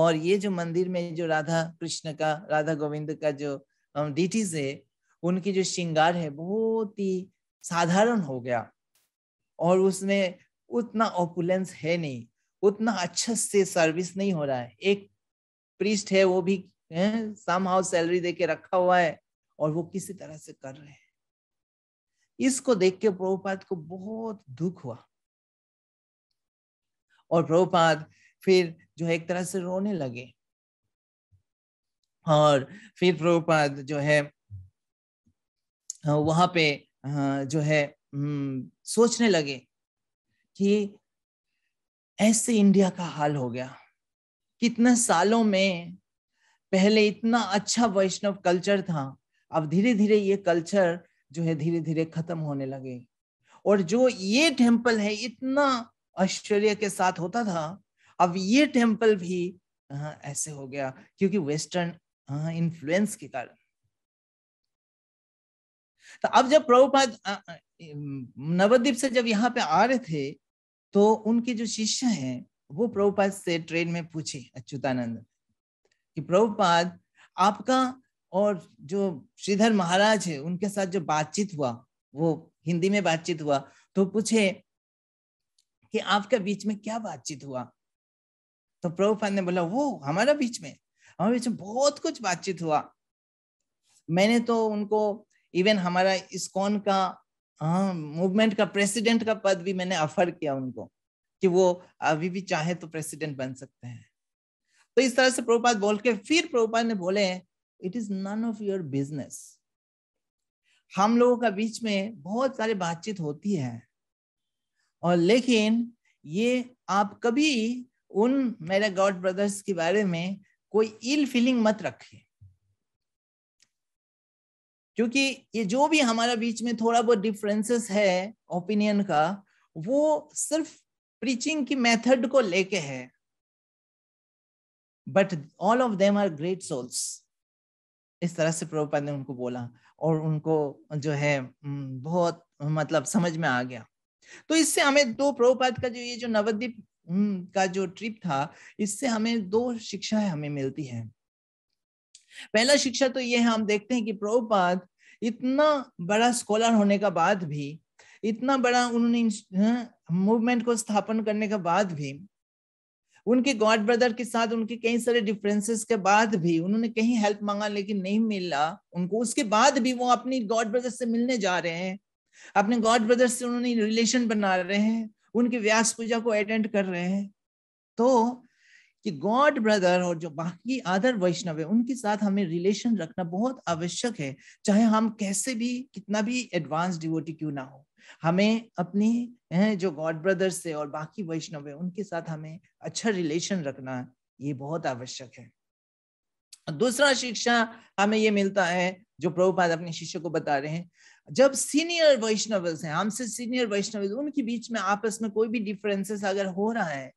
और ये जो मंदिर में जो राधा कृष्ण का राधा गोविंद का जो डीटीज है उनकी जो श्रृंगार है बहुत ही साधारण हो गया और उसमें उतना ओपुलेंस है नहीं उतना अच्छे से सर्विस नहीं हो रहा है एक प्रिस्ट है वो भी सम हाउस सैलरी दे के रखा हुआ है और वो किसी तरह से कर रहे हैं इसको देख के प्रभुपाद को बहुत दुख हुआ और प्रभुपाद फिर जो है एक तरह से रोने लगे और फिर प्रभुपाद जो है वहां पे जो है हम्म, सोचने लगे कि ऐसे इंडिया का हाल हो गया कितने सालों में पहले इतना अच्छा वैष्णव कल्चर था अब धीरे धीरे ये कल्चर जो है धीरे धीरे खत्म होने लगे और जो ये टेम्पल है इतना ऐश्वर्य के साथ होता था अब ये टेम्पल भी हाँ, ऐसे हो गया क्योंकि वेस्टर्न इन्फ्लुएंस हाँ, के कारण तो अब जब प्रभुपाद नवद्वीप से जब यहाँ पे आ रहे थे तो उनके जो शिष्य हैं वो प्रभुपाद से ट्रेन में पूछे अच्युतानंद कि प्रभुपाद आपका और जो श्रीधर महाराज है उनके साथ जो बातचीत हुआ वो हिंदी में बातचीत हुआ तो पूछे कि आपके बीच में क्या बातचीत हुआ तो प्रभुपाद ने बोला वो हमारा बीच में हमारे बीच में बहुत कुछ बातचीत हुआ मैंने तो उनको इवन हमारा इस्कॉन का मूवमेंट हाँ, का प्रेसिडेंट का पद भी मैंने ऑफर किया उनको कि वो अभी भी चाहे तो प्रेसिडेंट बन सकते हैं तो इस तरह से प्रभुपाद बोल के फिर प्रभुपाद ने बोले it is none of your business हम लोगों का बीच में बहुत सारी बातचीत होती है और लेकिन ये आप कभी उन मेरे गॉड ब्रदर्स के बारे में कोई इल फीलिंग मत रखें क्योंकि ये जो भी हमारा बीच में थोड़ा बहुत डिफरेंसेस है ओपिनियन का वो सिर्फ प्रीचिंग की मेथड को लेके है but all of them are great souls इस तरह से प्रभुपाद ने उनको बोला और उनको जो है बहुत मतलब समझ में आ गया तो इससे हमें दो प्रभुपाद का जो ये जो नवद्वीप हम्म, का जो ट्रिप था इससे हमें दो शिक्षाएं हमें मिलती है पहला शिक्षा तो ये है हम देखते हैं कि प्रभुपाद इतना बड़ा स्कॉलर होने का बाद भी इतना बड़ा उन्होंने मूवमेंट हाँ, को स्थापन करने के बाद भी उनके गॉड ब्रदर के साथ उनके कई सारे डिफरेंसेस के बाद भी उन्होंने कहीं हेल्प मांगा लेकिन नहीं मिला उनको उसके बाद भी वो अपनी गॉड ब्रदर से मिलने जा रहे हैं अपने गॉड ब्रदर्स से उन्होंने रिलेशन बना रहे हैं उनकी व्यास पूजा को अटेंड कर रहे हैं तो कि गॉड ब्रदर और जो बाकी अदर वैष्णव है उनके साथ हमें रिलेशन रखना बहुत आवश्यक है चाहे हम कैसे भी कितना भी एडवांस डिवोटी क्यों ना हो हमें अपने जो गॉड ब्रदर्स है और बाकी वैष्णव है उनके साथ हमें अच्छा रिलेशन रखना ये बहुत आवश्यक है दूसरा शिक्षा हमें ये मिलता है जो प्रभुपाद अपने शिष्य को बता रहे हैं जब सीनियर वैष्णव हैं हमसे सीनियर वैष्णव उनके बीच में आपस में कोई भी डिफरेंसेस अगर हो रहा है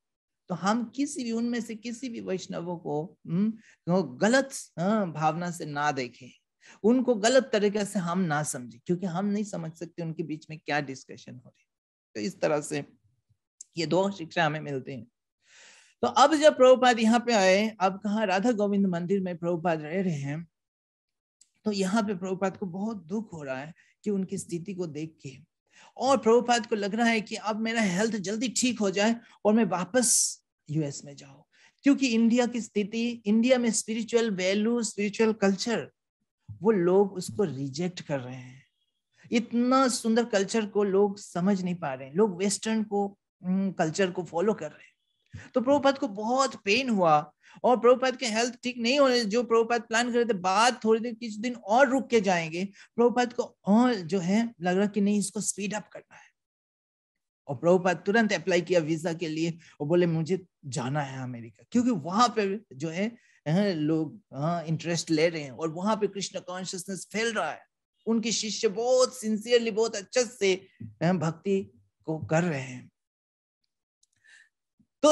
तो हम किसी भी उनमें से किसी भी वैष्णवों को हम्म, गलत हाँ, भावना से ना देखें उनको गलत तरीके से हम ना समझे क्योंकि हम नहीं समझ सकते उनके बीच में क्या डिस्कशन हो रही तो इस तरह से ये दो शिक्षा हमें मिलते हैं तो अब जब प्रभुपाद यहाँ पे आए अब कहा राधा गोविंद मंदिर में प्रभुपाद रह रहे हैं तो यहाँ पे प्रभुपाद को बहुत दुख हो रहा है कि उनकी स्थिति को देख के और प्रभुपाद को लग रहा है कि अब मेरा हेल्थ जल्दी ठीक हो जाए और मैं वापस यूएस में जाऊं क्योंकि इंडिया की स्थिति इंडिया में स्पिरिचुअल वैल्यू स्पिरिचुअल कल्चर वो लोग उसको रिजेक्ट कर रहे हैं इतना सुंदर कल्चर को लोग समझ नहीं पा रहे हैं लोग वेस्टर्न को कल्चर हम्म, को फॉलो कर रहे हैं तो प्रभुपाद को बहुत पेन हुआ और प्रभुपाद के हेल्थ ठीक नहीं होने जो प्रभुपाद प्लान कर रहे थे बाद थोड़ी देर कुछ दिन और रुक के जाएंगे प्रभुपाद को और जो है लग रहा कि नहीं इसको स्पीड अप करना है और प्रभुपाद तुरंत अप्लाई किया वीजा के लिए और बोले मुझे जाना है अमेरिका क्योंकि वहां पर जो है लोग इंटरेस्ट हाँ, ले रहे हैं और वहां पे कृष्ण कॉन्शियसनेस फैल रहा है उनके शिष्य बहुत सिंसियरली बहुत अच्छे से भक्ति को कर रहे हैं तो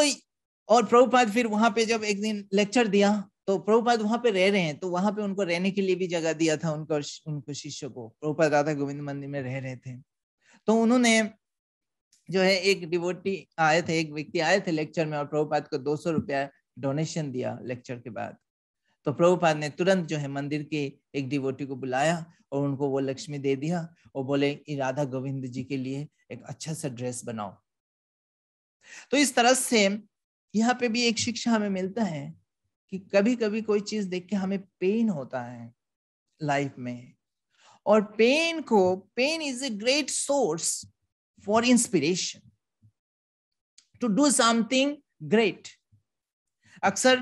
और प्रभुपाद फिर वहां पे जब एक दिन लेक्चर दिया तो प्रभुपाद वहां पे रह रहे हैं तो वहां पे उनको रहने के लिए भी जगह दिया था उनको उनको शिष्य को प्रभुपाद राधा गोविंद मंदिर में रह रहे थे तो उन्होंने जो है एक डिवोटी आए थे एक व्यक्ति आए थे लेक्चर में और प्रभुपाद को दो सौ रुपया डोनेशन दिया लेक्चर के बाद तो प्रभुपाद ने तुरंत जो है मंदिर के एक डिवोटी को बुलाया और उनको वो लक्ष्मी दे दिया और बोले राधा गोविंद जी के लिए एक अच्छा सा ड्रेस बनाओ तो इस तरह से यहाँ पे भी एक शिक्षा हमें मिलता है कि कभी कभी कोई चीज देख के हमें पेन होता है लाइफ में और पेन को pain is a great source for inspiration to do something great अक्सर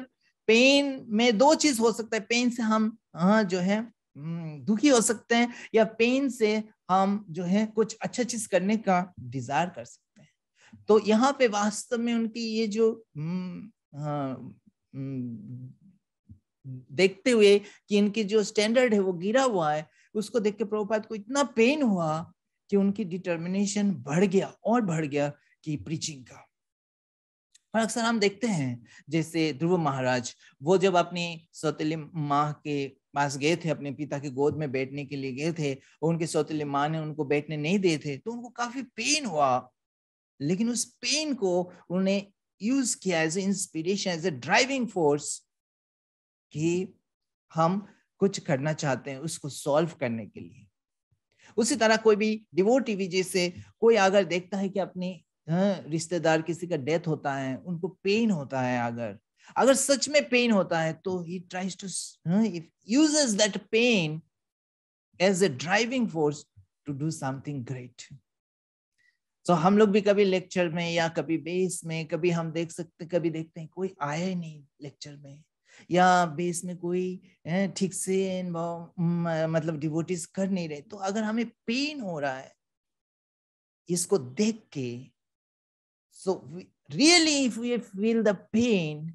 पेन में दो चीज हो सकता है पेन से हम हाँ जो है हम्म, दुखी हो सकते हैं या पेन से हम जो है कुछ अच्छा चीज करने का डिजायर कर सकते हैं तो यहाँ पे वास्तव में उनकी ये जो हम्म, हाँ, हम्म, देखते हुए कि इनकी जो स्टैंडर्ड है वो गिरा हुआ है उसको देख के प्रभुपाद को इतना पेन हुआ कि उनकी डिटर्मिनेशन बढ़ गया और बढ़ गया कि प्रीचिंग का और अक्सर हम देखते हैं जैसे ध्रुव महाराज वो जब अपनी सौतेली माँ के पास गए थे अपने पिता के गोद में बैठने के लिए गए थे और उनके सौतेली माँ ने उनको बैठने नहीं दिए थे तो उनको काफी पेन हुआ लेकिन उस पेन को उन्होंने यूज किया as a inspiration as a driving force कि हम कुछ करना चाहते हैं उसको सॉल्व करने के लिए उसी तरह कोई भी डिवोटी भी जैसे कोई अगर देखता है कि अपने हाँ, रिश्तेदार किसी का डेथ होता है उनको पेन होता है अगर अगर सच में पेन होता है तो he tries to uses that pain as a driving force to do something great so तो हम लोग भी कभी लेक्चर में या कभी बेस में कभी हम देख सकते कभी देखते हैं कोई आया ही नहीं लेक्चर में या बेस में कोई ठीक से मतलब डिवोटिस कर नहीं रहे तो अगर हमें पेन हो रहा है इसको देख के so really if you feel the pain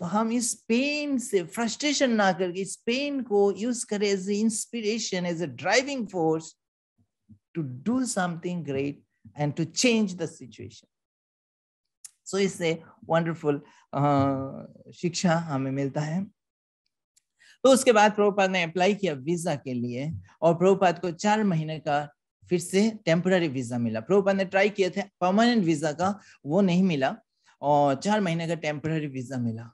तो हम इस पेन से फ्रस्ट्रेशन ना करके इस पेन को यूज करें as a inspiration as a driving force to do something great and to change the situation. So so, इससे वंडरफुल uh, शिक्षा हमें मिलता है तो उसके बाद प्रभुपाद ने अप्लाई किया वीजा के लिए और प्रभुपाद को चार महीने का फिर से टेम्पररी वीजा मिला प्रभुपाद ने ट्राई किया था परमानेंट वीजा का वो नहीं मिला और चार महीने का टेम्पररी वीजा मिला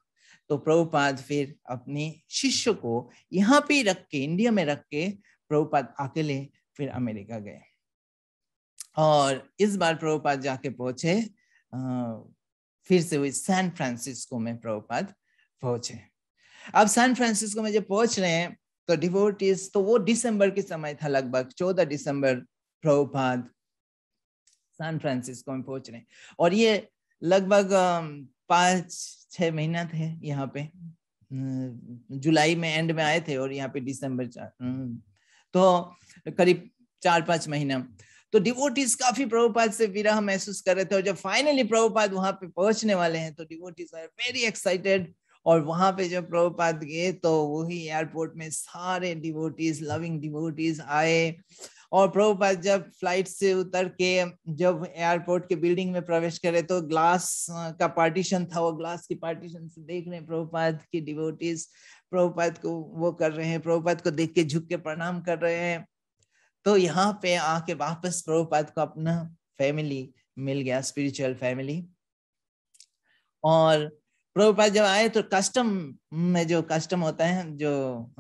तो प्रभुपाद फिर अपने शिष्य को यहाँ पे रख के इंडिया में रख के प्रभुपाद अकेले फिर अमेरिका गए और इस बार प्रभुपाद जाके पहुंचे फिर से वही सैन फ्रांसिस्को में प्रभुपाद पहुंचे अब सैन फ्रांसिस्को में जब पहुंच रहे हैं तो डिवोटीज तो वो दिसंबर के समय था लगभग चौदह दिसंबर प्रभुपाद सैन फ्रांसिस्को में पहुंच रहे हैं और ये लगभग पांच छह महीना थे यहाँ पे जुलाई में एंड में आए थे और यहाँ पे दिसंबर तो करीब चार पांच महीना तो डिवोटीज काफी प्रभुपाद से विरह महसूस कर रहे थे और जब फाइनली प्रभुपाद वहां पे पहुंचने वाले हैं तो डिवोटीज आर वेरी एक्साइटेड और वहां पे जब प्रभुपाद गए तो वही एयरपोर्ट में सारे डिवोटीज लविंग डिवोटीज आए और प्रभुपाद जब फ्लाइट से उतर के जब एयरपोर्ट के बिल्डिंग में प्रवेश करे तो ग्लास का पार्टीशन था वो ग्लास की पार्टीशन से देख रहे हैं प्रभुपाद की डिवोटीज प्रभुपाद को वो कर रहे हैं प्रभुपाद को देख के झुक के प्रणाम कर रहे हैं तो यहाँ पे आके वापस प्रभुपाद को अपना फैमिली मिल गया स्पिरिचुअल फैमिली और प्रभुपाद जब आए तो कस्टम में जो कस्टम होता है जो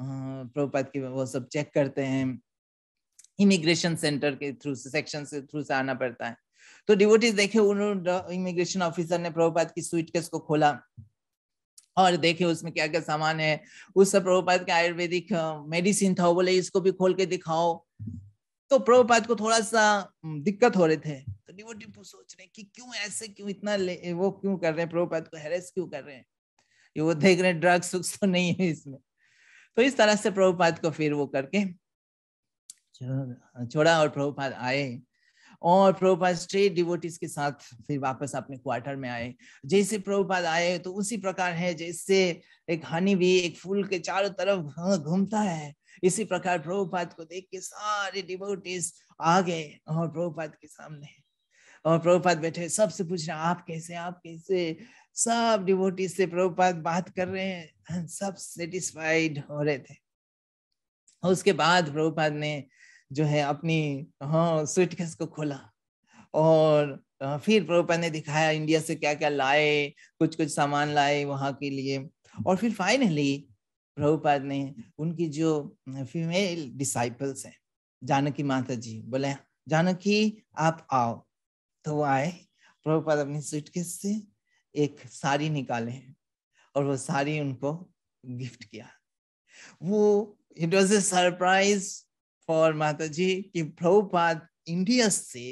प्रभुपाद की वो सब चेक करते हैं इमिग्रेशन सेंटर के थ्रू से सेक्शन से थ्रू से आना पड़ता है तो डिवोटीज देखे उन्होंने इमिग्रेशन ऑफिसर ने प्रभुपाद की स्वीट केस को खोला और देखे उसमें क्या क्या सामान है उस सब प्रभुपाद के आयुर्वेदिक मेडिसिन था बोले इसको भी खोल के दिखाओ तो प्रभुपाद को थोड़ा सा दिक्कत हो रहे थे तो डिवोटी सोच रहे कि क्यों ऐसे क्यों इतना वो क्यों कर रहे हैं प्रभुपाद को हैरेस क्यों कर रहे हैं ये वो देख रहे हैं ड्रग्स उग्स तो नहीं है इसमें तो इस तरह से प्रभुपाद को फिर वो करके छोड़ा और प्रभुपाद आए और प्रभुपाद स्ट्रेट डिवोटीज के साथ फिर वापस अपने क्वार्टर में आए जैसे प्रभुपाद आए तो उसी प्रकार है जैसे एक हनी भी एक फूल के चारों तरफ हाँ, घूमता है इसी प्रकार प्रभुपाद को देख के सारे डिवोटीज आ गए और प्रभुपाद के सामने और प्रभुपाद बैठे सबसे पूछ रहे आप कैसे आप कैसे सब डिवोटी से प्रभुपाद बात कर रहे हैं सब सेटिस्फाइड हो रहे थे उसके बाद प्रभुपाद ने जो है अपनी हाँ स्वीटकेस को खोला और फिर प्रभुपाद ने दिखाया इंडिया से क्या क्या लाए कुछ कुछ सामान लाए वहाँ के लिए और फिर फाइनली प्रभुपाद ने उनकी जो फीमेल डिसाइपल्स हैं जानकी माता जी बोले जानकी आप आओ तो वो आए प्रभुपाद अपनी सूटकेस से एक साड़ी निकाले और वो साड़ी उनको गिफ्ट किया वो it was a surprise for माता जी कि प्रभुपाद इंडिया से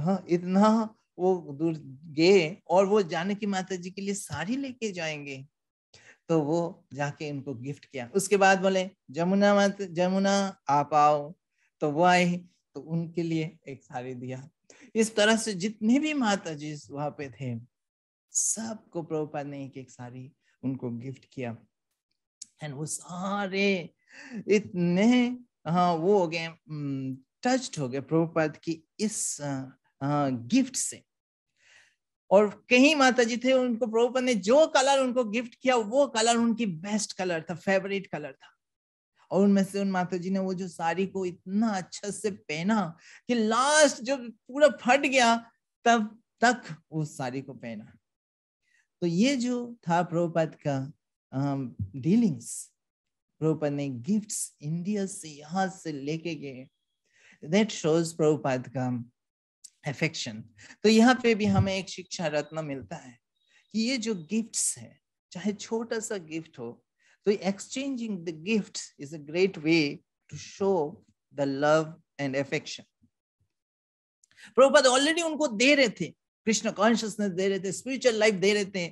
हाँ, इतना वो दूर गए और वो जानकी माता जी के लिए साड़ी लेके जाएंगे तो वो जाके इनको गिफ्ट किया उसके बाद बोले जमुना मत जमुना आप आओ तो वो आए तो उनके लिए एक साड़ी दिया इस तरह से जितने भी माता जी वहां पे थे सबको प्रभुपाद ने एक एक साड़ी उनको गिफ्ट किया एंड वो सारे इतने हाँ वो हो गए टच्ड हो गए प्रभुपाद की इस हाँ, गिफ्ट से और कहीं माता जी थे उनको प्रभुपद ने जो कलर उनको गिफ्ट किया वो कलर उनकी बेस्ट कलर था फेवरेट कलर था और उनमें से उन माता जी ने वो जो साड़ी को इतना अच्छा से पहना कि लास्ट जो पूरा फट गया तब तक वो साड़ी को पहना तो ये जो था प्रभुपद का डीलिंग्स प्रभुपद ने गिफ्ट्स इंडिया से यहाँ से लेके गए दैट शोज प्रभुपद का अफेक्शन तो यहाँ पे भी हमें एक शिक्षा रत्न मिलता है कि ये जो गिफ्ट्स है चाहे छोटा सा गिफ्ट हो तो exchanging the gift is a great way to show the love and affection Prabhupada already उनको दे रहे थे कृष्ण कॉन्शियसनेस दे रहे थे स्पिरिचुअल लाइफ दे रहे थे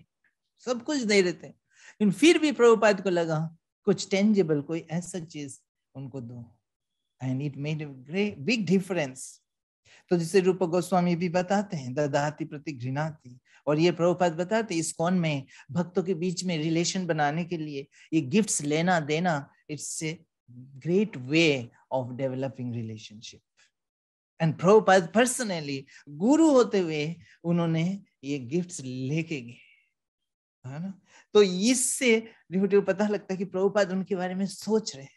सब कुछ दे रहे थे इन फिर भी प्रभुपाद को लगा कुछ टेंजेबल कोई ऐसा चीज उनको दो and it made great big difference तो जिसे रूप गोस्वामी भी बताते हैं ददाती प्रति घृणा थी और ये प्रभुपाद बताते इस कौन में भक्तों के बीच में रिलेशन बनाने के लिए ये गिफ्ट्स लेना देना it's a great way of developing relationship and Prabhupada personally, guru होते हुए उन्होंने ये गिफ्ट्स लेके गए है ना तो इससे डिवोटी पता लगता है कि प्रभुपाद उनके बारे में सोच रहे हैं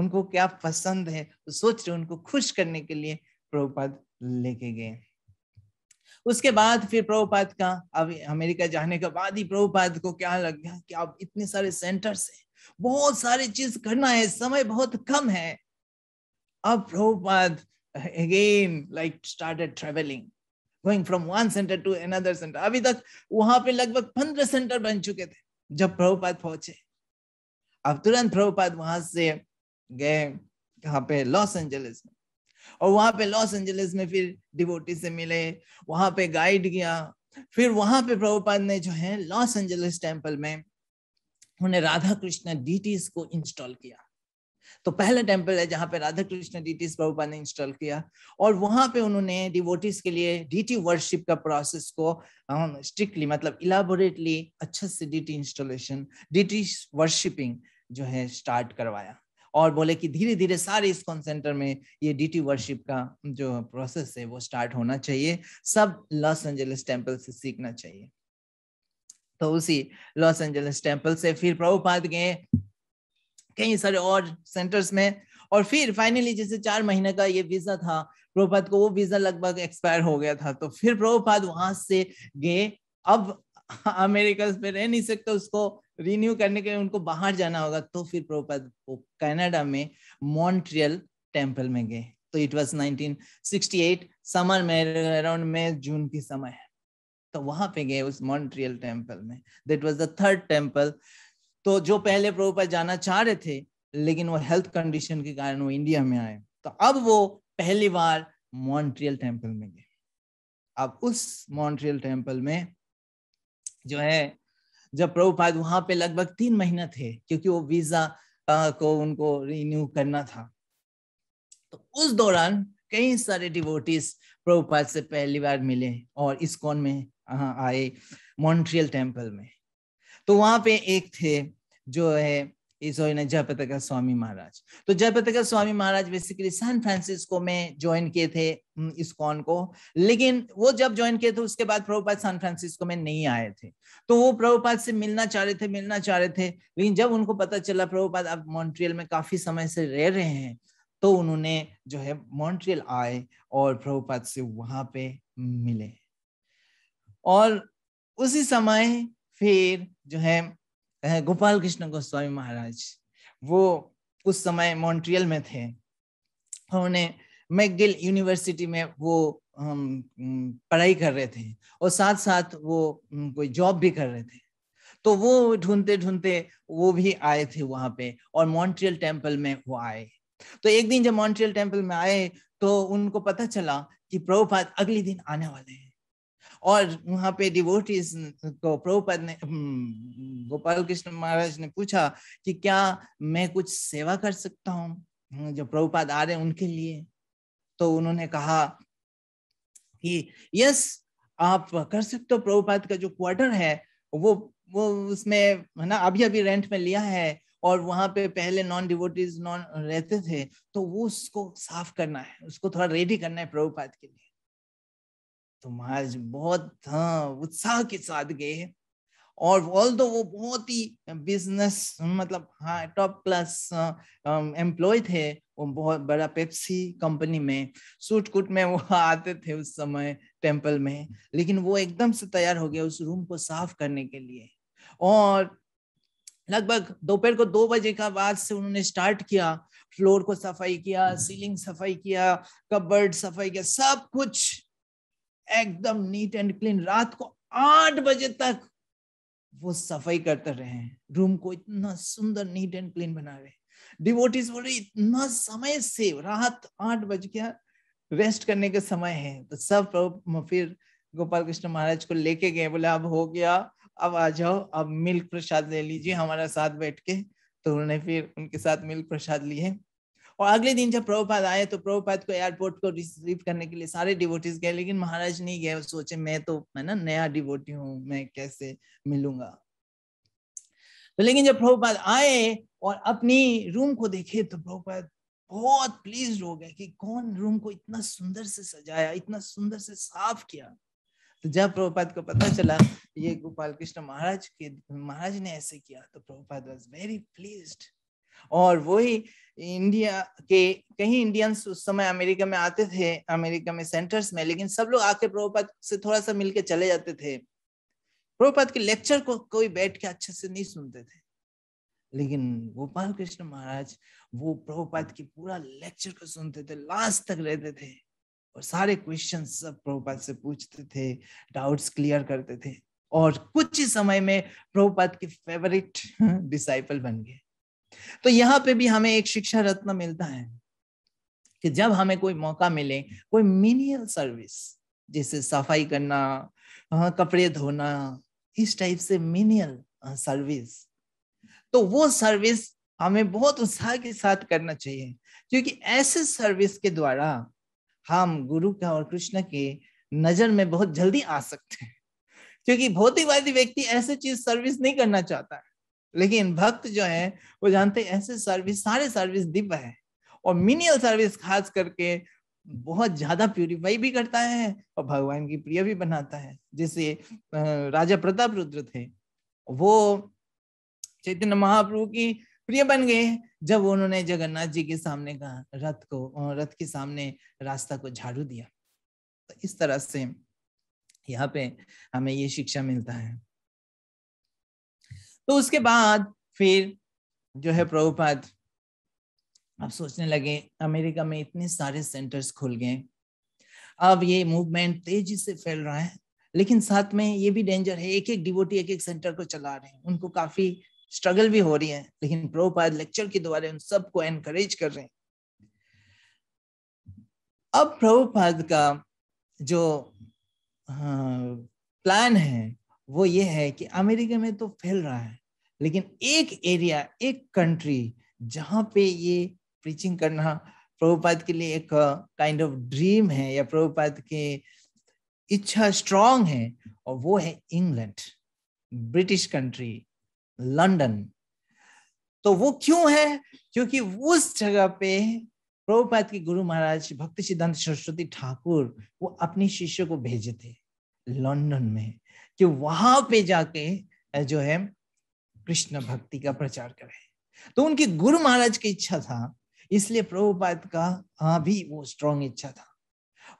उनको क्या पसंद है तो सोच रहे उनको खुश करने के लिए प्रभुपद लेके गए उसके बाद फिर प्रभुपाद का अब अमेरिका जाने के बाद ही प्रभुपाद को क्या लग गया कि अब इतने सारे सेंटर्स से बहुत सारी चीज करना है समय बहुत कम है अब Prabhupada again like started travelling going from one centre to another centre अभी तक वहां पे लगभग पंद्रह सेंटर बन चुके थे जब प्रभुपाद पहुंचे अब तुरंत प्रभुपाद वहां से गए कहाँ पे लॉस एंजलिस में और वहां पे लॉस एंजलिस में फिर डिवोटी से मिले वहां पे गाइड किया फिर वहां पे प्रभुपाद ने जो है लॉस एंजलिस टेम्पल में उन्हें राधा कृष्ण डीटीज को इंस्टॉल किया तो पहला टेम्पल है जहां पे राधा कृष्ण डीटीज प्रभुपाद ने इंस्टॉल किया और वहां पे उन्होंने डिवोटीज के लिए डीटी वर्शिप का प्रोसेस को स्ट्रिक्टली मतलब इलाबोरेटली अच्छे से डीटी इंस्टॉलेशन डीटी वर्शिपिंग जो है स्टार्ट करवाया और बोले कि धीरे धीरे सारे इस्कॉन सेंटर में ये डीटी वर्शिप का जो प्रोसेस है वो स्टार्ट होना चाहिए सब लॉस एंजलिस टेम्पल से सीखना चाहिए तो उसी लॉस एंजलिस टेम्पल से फिर प्रभुपाद गए कई सारे और सेंटर्स में और फिर फाइनली जैसे चार महीने का ये वीजा था प्रभुपाद को वो वीजा लगभग एक्सपायर हो गया था तो फिर प्रभुपाद वहां से गए अब अमेरिका में रह नहीं सकते उसको रिन्यू करने के लिए उनको बाहर जाना होगा तो फिर प्रभुपाद कनाडा में मॉन्ट्रियल टेम्पल में गए तो इट वॉज नाइनटीन समर में अराउंड मई जून के समय तो वहां पे गए उस मॉन्ट्रियल टेम्पल में that was the third temple तो जो पहले प्रभुपाद जाना चाह रहे थे लेकिन वो हेल्थ कंडीशन के कारण वो इंडिया में आए तो अब वो पहली बार मॉन्ट्रियल टेम्पल में गए अब उस मॉन्ट्रियल टेम्पल में जो है जब प्रभुपाद वहां पे लगभग तीन महीना थे क्योंकि वो वीजा को उनको रिन्यू करना था तो उस दौरान कई सारे डिवोटिस प्रभुपाद से पहली बार मिले और इस्कॉन में आए मॉन्ट्रियल टेम्पल में तो वहां पे एक थे जो है is in Jayapataka Swami तो Jayapataka Swami Maharaj basically San Francisco में ज्वाइन किए थे इस कौन को लेकिन वो जब ज्वाइन किए थे उसके बाद प्रभुपाद सैन फ्रांसिस्को में नहीं आए थे तो वो प्रभुपाद से मिलना चाह रहे थे मिलना चाह रहे थे लेकिन जब उनको पता चला प्रभुपाद अब मॉन्ट्रियल में काफी समय से रह रहे हैं तो उन्होंने जो है मॉन्ट्रियल आए और प्रभुपाद से वहां पे मिले और उसी समय फिर जो है गोपाल कृष्ण गोस्वामी महाराज वो उस समय मॉन्ट्रियल में थे उन्होंने मैगिल यूनिवर्सिटी में वो पढ़ाई कर रहे थे और साथ साथ वो कोई जॉब भी कर रहे थे तो वो ढूंढते ढूंढते वो भी आए थे वहां पे और मॉन्ट्रियल टेम्पल में वो आए तो एक दिन जब मॉन्ट्रियल टेम्पल में आए तो उनको पता चला कि प्रभुपाद अगले दिन आने वाले हैं और वहाँ पे डिवोटीज को प्रोपद ने हम्म, गोपाल कृष्ण महाराज ने पूछा कि क्या मैं कुछ सेवा कर सकता हूँ हाँ, जो प्रभुपाद आ रहे उनके लिए तो उन्होंने कहा कि यस आप कर सकते हो प्रभुपाद का जो क्वार्टर है वो वो उसमें है ना अभी अभी रेंट में लिया है और वहां पे पहले नॉन डिवोटीज नॉन रहते थे तो वो उसको साफ करना है उसको थोड़ा रेडी करना है प्रभुपाद के लिए तो महाराज बहुत हाँ, उत्साह के साथ गए और ऑल दो वो बहुत ही बिजनेस मतलब हाँ टॉप क्लास एम्प्लॉय थे वो बहुत बड़ा पेप्सी कंपनी में सूट कूट में वो आते थे उस समय टेम्पल में लेकिन वो एकदम से तैयार हो गया उस रूम को साफ करने के लिए और लगभग दोपहर को दो बजे का बाद से उन्होंने स्टार्ट किया फ्लोर को सफाई किया सीलिंग सफाई किया कबर्ड सफाई किया सब कुछ एकदम नीट एंड क्लीन रात को आठ बजे तक वो सफाई करते रहे रूम को इतना सुंदर नीट एंड क्लीन बना रहे डिवोटिस बोल रहे इतना समय से रात आठ बज गया रेस्ट करने का समय है तो सब फिर गोपाल कृष्ण महाराज को लेके गए बोले अब हो गया अब आ जाओ अब मिल्क प्रसाद ले लीजिए हमारा साथ बैठ के तो उन्होंने फिर उनके साथ मिल्क प्रसाद लिए और अगले दिन जब प्रभुपाद आए तो प्रभुपाद को एयरपोर्ट को रिसीव करने के लिए सारे डिवोटीज गए लेकिन महाराज नहीं गए सोचे मैं तो मैं ना नया डिवोटी हूँ मैं कैसे मिलूंगा तो लेकिन जब प्रभुपाद आए और अपनी रूम को देखे तो प्रभुपाद बहुत प्लीज हो गए कि कौन रूम को इतना सुंदर से सजाया इतना सुंदर से साफ किया तो जब प्रभुपाद को पता चला ये गोपाल कृष्ण महाराज के महाराज ने ऐसे किया तो प्रभुपाद वॉज वेरी प्लीज्ड और वही इंडिया के कहीं इंडियंस उस समय अमेरिका में आते थे अमेरिका में सेंटर्स में लेकिन सब लोग आके प्रभुपाद से थोड़ा सा मिलके चले जाते थे प्रभुपाद के लेक्चर को कोई बैठ के अच्छे से नहीं सुनते थे लेकिन गोपाल कृष्ण महाराज वो प्रभुपाद की पूरा लेक्चर को सुनते थे लास्ट तक रहते थे और सारे क्वेश्चन सब प्रभुपाद से पूछते थे डाउट्स क्लियर करते थे और कुछ ही समय में प्रभुपाद के फेवरेट डिसाइपल बन गए तो यहाँ पे भी हमें एक शिक्षा रत्न मिलता है कि जब हमें कोई मौका मिले कोई मीनियल सर्विस जैसे सफाई करना हाँ, कपड़े धोना इस टाइप से मीनियल सर्विस तो वो सर्विस हमें बहुत उत्साह के साथ करना चाहिए क्योंकि ऐसे सर्विस के द्वारा हम गुरु का और कृष्ण के नजर में बहुत जल्दी आ सकते हैं क्योंकि भौतिकवादी व्यक्ति ऐसे चीज सर्विस नहीं करना चाहता है लेकिन भक्त जो है वो जानते हैं ऐसे सर्विस सारे सर्विस दिव्य है और मिनियल सर्विस खास करके बहुत ज्यादा प्यूरिफाई भी करता है और भगवान की प्रिय भी बनाता है जैसे राजा प्रताप रुद्र थे वो चैतन्य महाप्रभु की प्रिय बन गए जब उन्होंने जगन्नाथ जी के सामने का रथ को रथ के सामने रास्ता को झाड़ू दिया तो इस तरह से यहाँ पे हमें ये शिक्षा मिलता है तो उसके बाद फिर जो है प्रभुपाद अब सोचने लगे अमेरिका में इतने सारे सेंटर्स खुल गए अब ये मूवमेंट तेजी से फैल रहा है लेकिन साथ में ये भी डेंजर है एक एक डिवोटी एक एक सेंटर को चला रहे हैं उनको काफी स्ट्रगल भी हो रही है लेकिन प्रभुपाद लेक्चर के द्वारा उन सबको एनकरेज कर रहे हैं अब प्रभुपाद का जो प्लान हाँ, है वो ये है कि अमेरिका में तो फैल रहा है लेकिन एक एरिया एक कंट्री जहाँ पे ये प्रीचिंग करना प्रभुपाद के लिए एक काइंड ऑफ ड्रीम है या प्रभुपाद के इच्छा स्ट्रांग है और वो है इंग्लैंड ब्रिटिश कंट्री लंदन तो वो क्यों है क्योंकि उस जगह पे प्रभुपाद के गुरु महाराज भक्ति सिद्धांत सरस्वती ठाकुर वो अपने शिष्य को भेजे थे लंदन में कि वहां पे जाके जो है कृष्ण भक्ति का प्रचार करें तो उनके गुरु महाराज की इच्छा था इसलिए प्रभुपाद का हाँ भी वो स्ट्रॉन्ग इच्छा था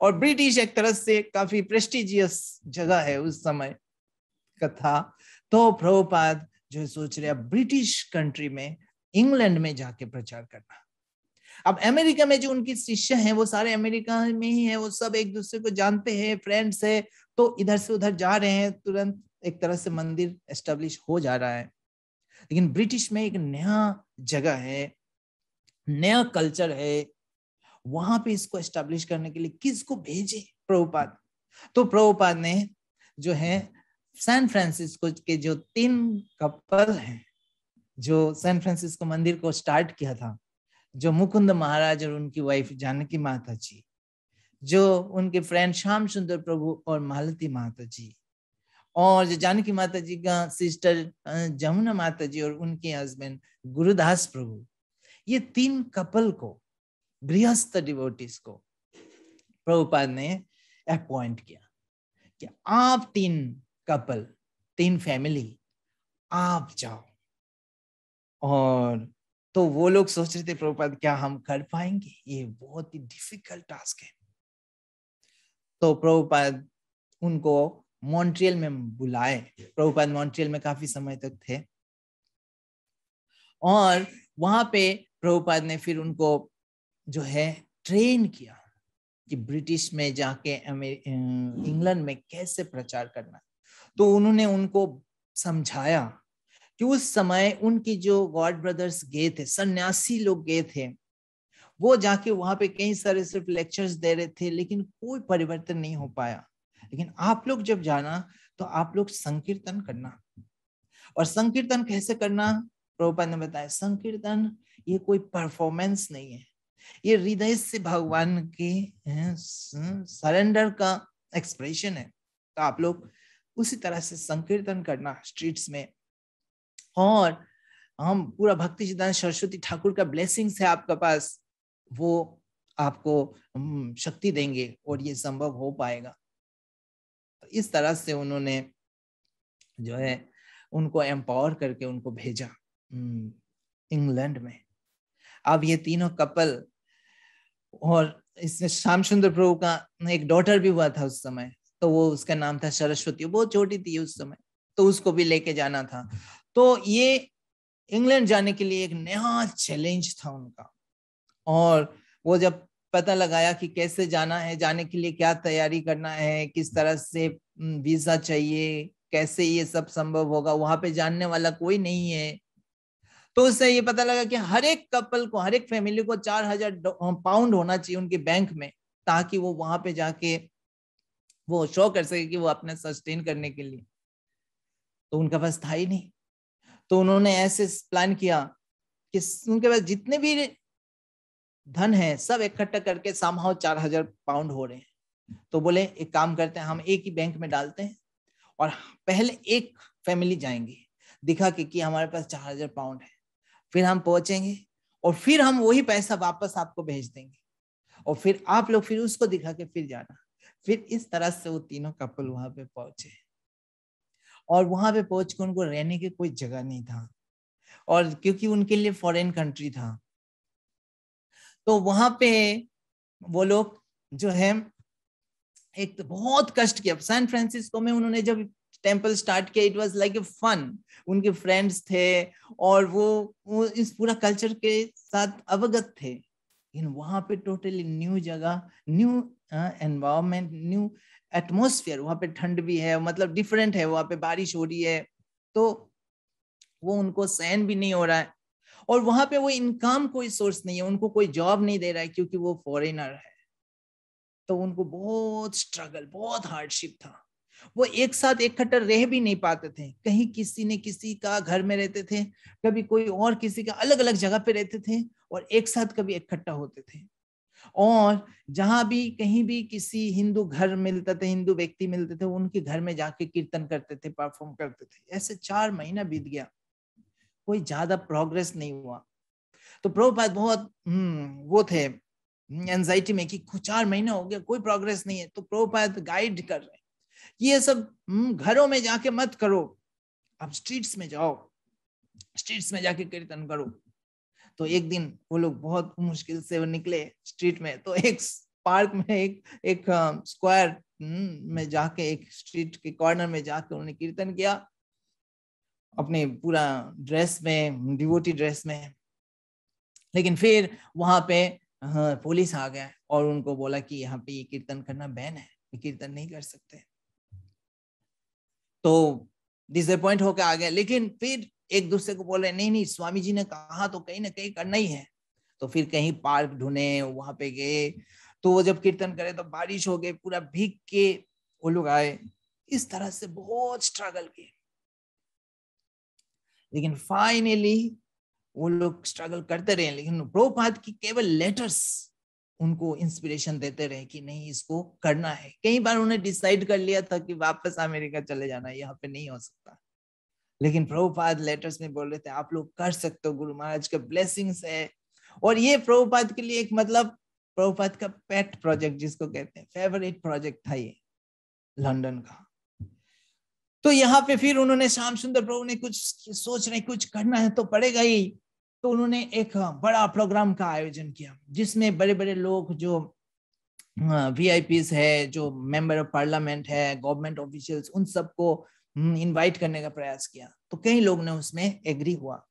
और ब्रिटिश एक तरह से काफी प्रेस्टिजियस जगह है उस समय का था तो प्रभुपाद जो सोच रहे ब्रिटिश कंट्री में इंग्लैंड में जाके प्रचार करना अब अमेरिका में जो उनकी शिष्य हैं वो सारे अमेरिका में ही हैं वो सब एक दूसरे को जानते हैं फ्रेंड्स है तो इधर से उधर जा रहे हैं तुरंत एक तरह से मंदिर एस्टेब्लिश हो जा रहा है लेकिन ब्रिटिश में एक नया जगह है नया कल्चर है वहां पे इसको एस्टेब्लिश करने के लिए किसको भेजे प्रभुपाद तो प्रभुपाद ने जो है सैन फ्रांसिस्को के जो तीन कपल हैं जो सैन फ्रांसिस्को मंदिर को स्टार्ट किया था जो मुकुंद महाराज और उनकी वाइफ जानकी माता जी जो उनके फ्रेंड श्याम सुंदर प्रभु और मालती माता जी और जो जानकी माता जी का सिस्टर जमुना माता जी और उनके हस्बैंड गुरुदास प्रभु ये तीन कपल को गृहस्थ डिवोटिस को प्रभुपाद ने अपॉइंट किया कि आप तीन कपल तीन फैमिली आप जाओ और तो वो लोग सोच रहे थे प्रभुपाद क्या हम कर पाएंगे ये बहुत ही डिफिकल्ट टास्क है तो प्रभुपाद उनको मॉन्ट्रियल में बुलाए प्रभुपाद मॉन्ट्रियल में काफी समय तक थे और वहां पे प्रभुपाद ने फिर उनको जो है ट्रेन किया कि ब्रिटिश में जाके अं, इंग्लैंड में कैसे प्रचार करना तो उन्होंने उनको समझाया कि उस समय उनकी जो गॉड ब्रदर्स गए थे सन्यासी लोग गए थे वो जाके वहां पे कई सारे सिर्फ लेक्चर्स दे रहे थे लेकिन कोई परिवर्तन नहीं हो पाया लेकिन आप लोग जब जाना तो आप लोग संकीर्तन करना और संकीर्तन कैसे करना प्रभुपाद ने बताया संकीर्तन ये कोई परफॉर्मेंस नहीं है ये हृदय से भगवान के सरेंडर का एक्सप्रेशन है तो आप लोग उसी तरह से संकीर्तन करना स्ट्रीट्स में और हम पूरा भक्ति सिद्धांत सरस्वती ठाकुर का ब्लेसिंग्स है आपका पास वो आपको शक्ति देंगे और ये संभव हो पाएगा तो इस तरह से उन्होंने जो है उनको एम्पावर करके उनको भेजा इंग्लैंड हम्म, में अब ये तीनों कपल और इसमें श्याम सुंदर प्रभु का एक डॉटर भी हुआ था उस समय तो वो उसका नाम था सरस्वती बहुत छोटी थी उस समय तो उसको भी लेके जाना था तो ये इंग्लैंड जाने के लिए एक नया चैलेंज था उनका और वो जब पता लगाया कि कैसे जाना है जाने के लिए क्या तैयारी करना है किस तरह से वीजा चाहिए कैसे ये सब संभव होगा वहां पे जानने वाला कोई नहीं है तो उससे ये पता लगा कि हर एक कपल को हर एक फैमिली को चार हजार पाउंड होना चाहिए उनके बैंक में ताकि वो वहां पे जाके वो शो कर सके कि वो अपने सस्टेन करने के लिए तो उनका पास था ही नहीं तो उन्होंने ऐसे प्लान किया कि उनके पास जितने भी धन है सब इकट्ठा करके सामहाव चार हजार पाउंड हो रहे हैं तो बोले एक काम करते हैं हम एक ही बैंक में डालते हैं और पहले एक फैमिली जाएंगे दिखा के कि हमारे पास चार हजार पाउंड है फिर हम पहुंचेंगे और फिर हम वही पैसा वापस आपको भेज देंगे और फिर आप लोग फिर उसको दिखा के फिर जाना फिर इस तरह से वो तीनों कपल वहां पे पहुंचे और वहां पे पहुंच के उनको रहने की कोई जगह नहीं था और क्योंकि उनके लिए फॉरेन कंट्री था तो वहां पे वो लोग जो है एक तो बहुत कष्ट किया सैन फ्रांसिस्को में उन्होंने जब टेम्पल स्टार्ट किया it was like a fun उनके फ्रेंड्स थे और वो, वो इस पूरा कल्चर के साथ अवगत थे लेकिन वहां पे टोटली न्यू जगह न्यू एनवायरमेंट न्यू एटमोसफियर वहाँ पे ठंड भी है मतलब डिफरेंट है वहाँ पे बारिश हो रही है तो वो उनको सहन भी नहीं हो रहा है और वहां पे वो इनकम कोई सोर्स नहीं है उनको कोई जॉब नहीं दे रहा है क्योंकि वो फॉरेनर है तो उनको बहुत स्ट्रगल बहुत हार्डशिप था वो एक साथ इकट्ठा रह भी नहीं पाते थे कहीं किसी ने किसी का घर में रहते थे कभी कोई और किसी का अलग अलग जगह पे रहते थे और एक साथ कभी इकट्ठा होते थे और जहां भी कहीं भी किसी हिंदू घर मिलता था हिंदू व्यक्ति मिलते थे उनके घर में जाके कीर्तन करते थे परफॉर्म करते थे ऐसे चार महीना बीत गया कोई ज्यादा प्रोग्रेस नहीं हुआ तो प्रभुपाद बहुत हम्म, वो थे एनजाइटी में कि चार महीना हो गया कोई प्रोग्रेस नहीं है तो प्रभुपाद गाइड कर रहे हैं ये सब हम्म, घरों में जाके मत करो आप स्ट्रीट्स में जाओ स्ट्रीट्स में जाके कीर्तन करो तो एक दिन वो लोग बहुत मुश्किल से निकले स्ट्रीट में तो एक पार्क में एक एक स्क्वायर हम्म, में जाके एक स्ट्रीट के कॉर्नर में जाके उन्होंने कीर्तन किया अपने पूरा ड्रेस में डिवोटी ड्रेस में लेकिन फिर वहां पे पुलिस आ गया और उनको बोला कि यहाँ पे ये कीर्तन करना बैन है ये कीर्तन नहीं कर सकते तो डिसअपॉइंट होकर आ गया लेकिन फिर एक दूसरे को बोले नहीं नहीं स्वामी जी ने कहा तो कहीं ना कहीं करना ही है तो फिर कहीं पार्क ढूंढे वहां पे गए तो वो जब कीर्तन करे तो बारिश हो गई पूरा भीग के वो लोग आए इस तरह से बहुत स्ट्रगल किए लेकिन फाइनली वो लोग स्ट्रगल करते रहे लेकिन प्रोपात की केवल लेटर्स उनको इंस्पिरेशन देते रहे कि नहीं इसको करना है कई बार उन्हें डिसाइड कर लिया था कि वापस अमेरिका चले जाना यहाँ पे नहीं हो सकता लेकिन प्रभुपाद लेटर्स में बोल रहे थे आप लोग कर सकते हो गुरु महाराज के ब्लेसिंग्स है और ये प्रभुपाद के लिए एक मतलब प्रभुपाद का पेट प्रोजेक्ट जिसको कहते हैं फेवरेट प्रोजेक्ट था ये लंदन का तो यहाँ पे फिर उन्होंने श्याम सुंदर प्रभु ने कुछ सोच रहे कुछ करना है तो पड़ेगा ही तो उन्होंने एक बड़ा प्रोग्राम का आयोजन किया जिसमें बड़े बड़े लोग जो वी है जो मेंबर ऑफ पार्लियामेंट है गवर्नमेंट ऑफिशियल्स उन सबको इनवाइट हम्म, करने का प्रयास किया तो कई लोग ने उसमें एग्री हुआ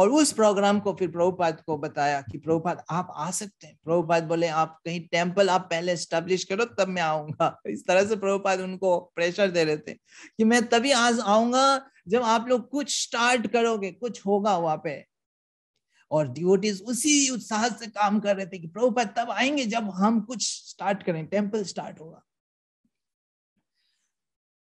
और उस प्रोग्राम को फिर प्रभुपाद को बताया कि प्रभुपाद आप आ सकते हैं प्रभुपाद बोले आप कहीं टेम्पल आप पहले स्टेब्लिश करो तब मैं आऊंगा इस तरह से प्रभुपाद उनको प्रेशर दे रहे थे कि मैं तभी आज आऊंगा जब आप लोग कुछ स्टार्ट करोगे कुछ होगा वहां पे और डिवोटीज उसी उत्साह से काम कर रहे थे कि प्रभुपाद तब आएंगे जब हम कुछ स्टार्ट करें टेम्पल स्टार्ट होगा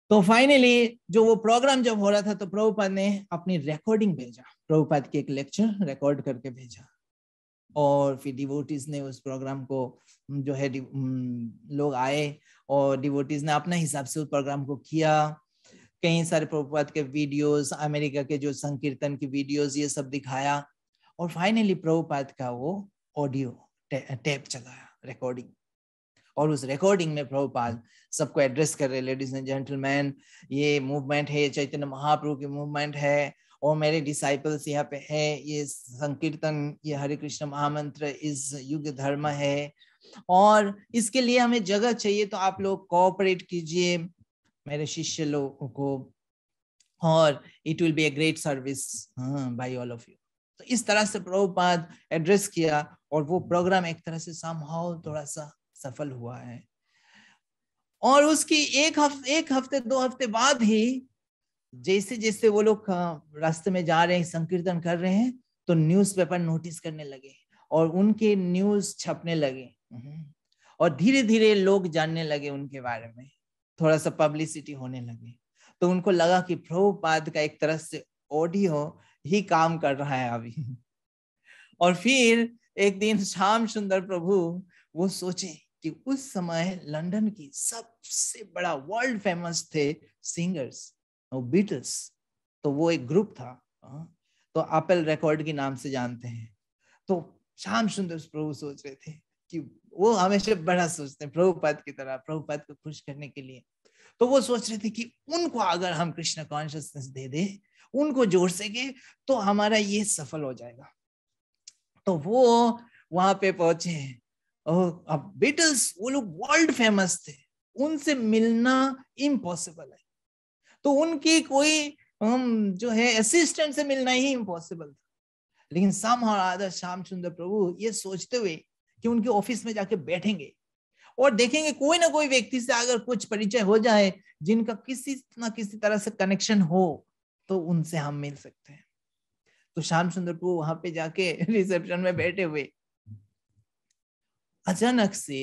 तो फाइनली जो वो प्रोग्राम जब हो रहा था तो प्रभुपाद ने अपनी रिकॉर्डिंग भेजा प्रभुपाद की एक लेक्चर रिकॉर्ड करके भेजा और फिर डिवोटीज ने उस प्रोग्राम को जो है लोग आए और डिवोटीज ने अपने हिसाब से उस प्रोग्राम को किया कई सारे प्रभुपाद के वीडियोस अमेरिका के जो संकीर्तन की वीडियोस ये सब दिखाया और फाइनली प्रभुपाद का वो ऑडियो टे, टेप चलाया रिकॉर्डिंग और उस रिकॉर्डिंग में प्रभुपाद सबको एड्रेस कर रहे लेडीज एंड जेंटलमैन ये मूवमेंट है ये चैतन्य महाप्रभु की मूवमेंट है और मेरे डिसाइपल्स यहाँ पे है ये संकीर्तन ये हरे कृष्ण महामंत्र इस युग धर्म है और इसके लिए हमें जगह चाहिए तो आप लोग कोऑपरेट कीजिए मेरे शिष्य लोगों को और it will be a great service by all of you तो इस तरह से प्रभुपाद एड्रेस किया और वो प्रोग्राम एक तरह से समहाउ थोड़ा सा सफल हुआ है और उसकी एक हफ्ते एक हफ्ते दो हफ्ते बाद ही जैसे जैसे वो लोग रास्ते में जा रहे हैं संकीर्तन कर रहे हैं तो न्यूज़पेपर नोटिस करने लगे और उनके न्यूज छपने लगे हम्म। और धीरे धीरे लोग जानने लगे उनके बारे में थोड़ा सा पब्लिसिटी होने लगे तो उनको लगा कि प्रभुपाद का एक तरह से ऑडियो ही काम कर रहा है अभी और फिर एक दिन श्याम सुंदर प्रभु वो सोचे कि उस समय लंदन की सबसे बड़ा वर्ल्ड फेमस थे सिंगर्स और बीटल्स तो वो एक ग्रुप था हाँ, तो एप्पल रिकॉर्ड के नाम से जानते हैं तो श्याम सुंदर प्रभु सोच रहे थे कि वो हमेशा बड़ा सोचते हैं प्रभुपद की तरह प्रभुपद को खुश करने के लिए तो वो सोच रहे थे कि उनको अगर हम कृष्ण कॉन्शियसनेस दे दे उनको जोड़ सके तो हमारा ये सफल हो जाएगा तो वो वहां पे पहुंचे हैं अब बीटल्स वो लोग वर्ल्ड फेमस थे उनसे मिलना इम्पॉसिबल है तो उनकी कोई हम जो है असिस्टेंट से मिलना ही इम्पॉसिबल था लेकिन शाम और आदर श्याम सुंदर प्रभु ये सोचते हुए कि उनके ऑफिस में जाके बैठेंगे और देखेंगे कोई ना कोई व्यक्ति से अगर कुछ परिचय हो जाए जिनका किसी ना किसी तरह से कनेक्शन हो तो उनसे हम मिल सकते हैं तो श्याम सुंदर प्रभु वहां पे जाके रिसेप्शन में बैठे हुए अचानक से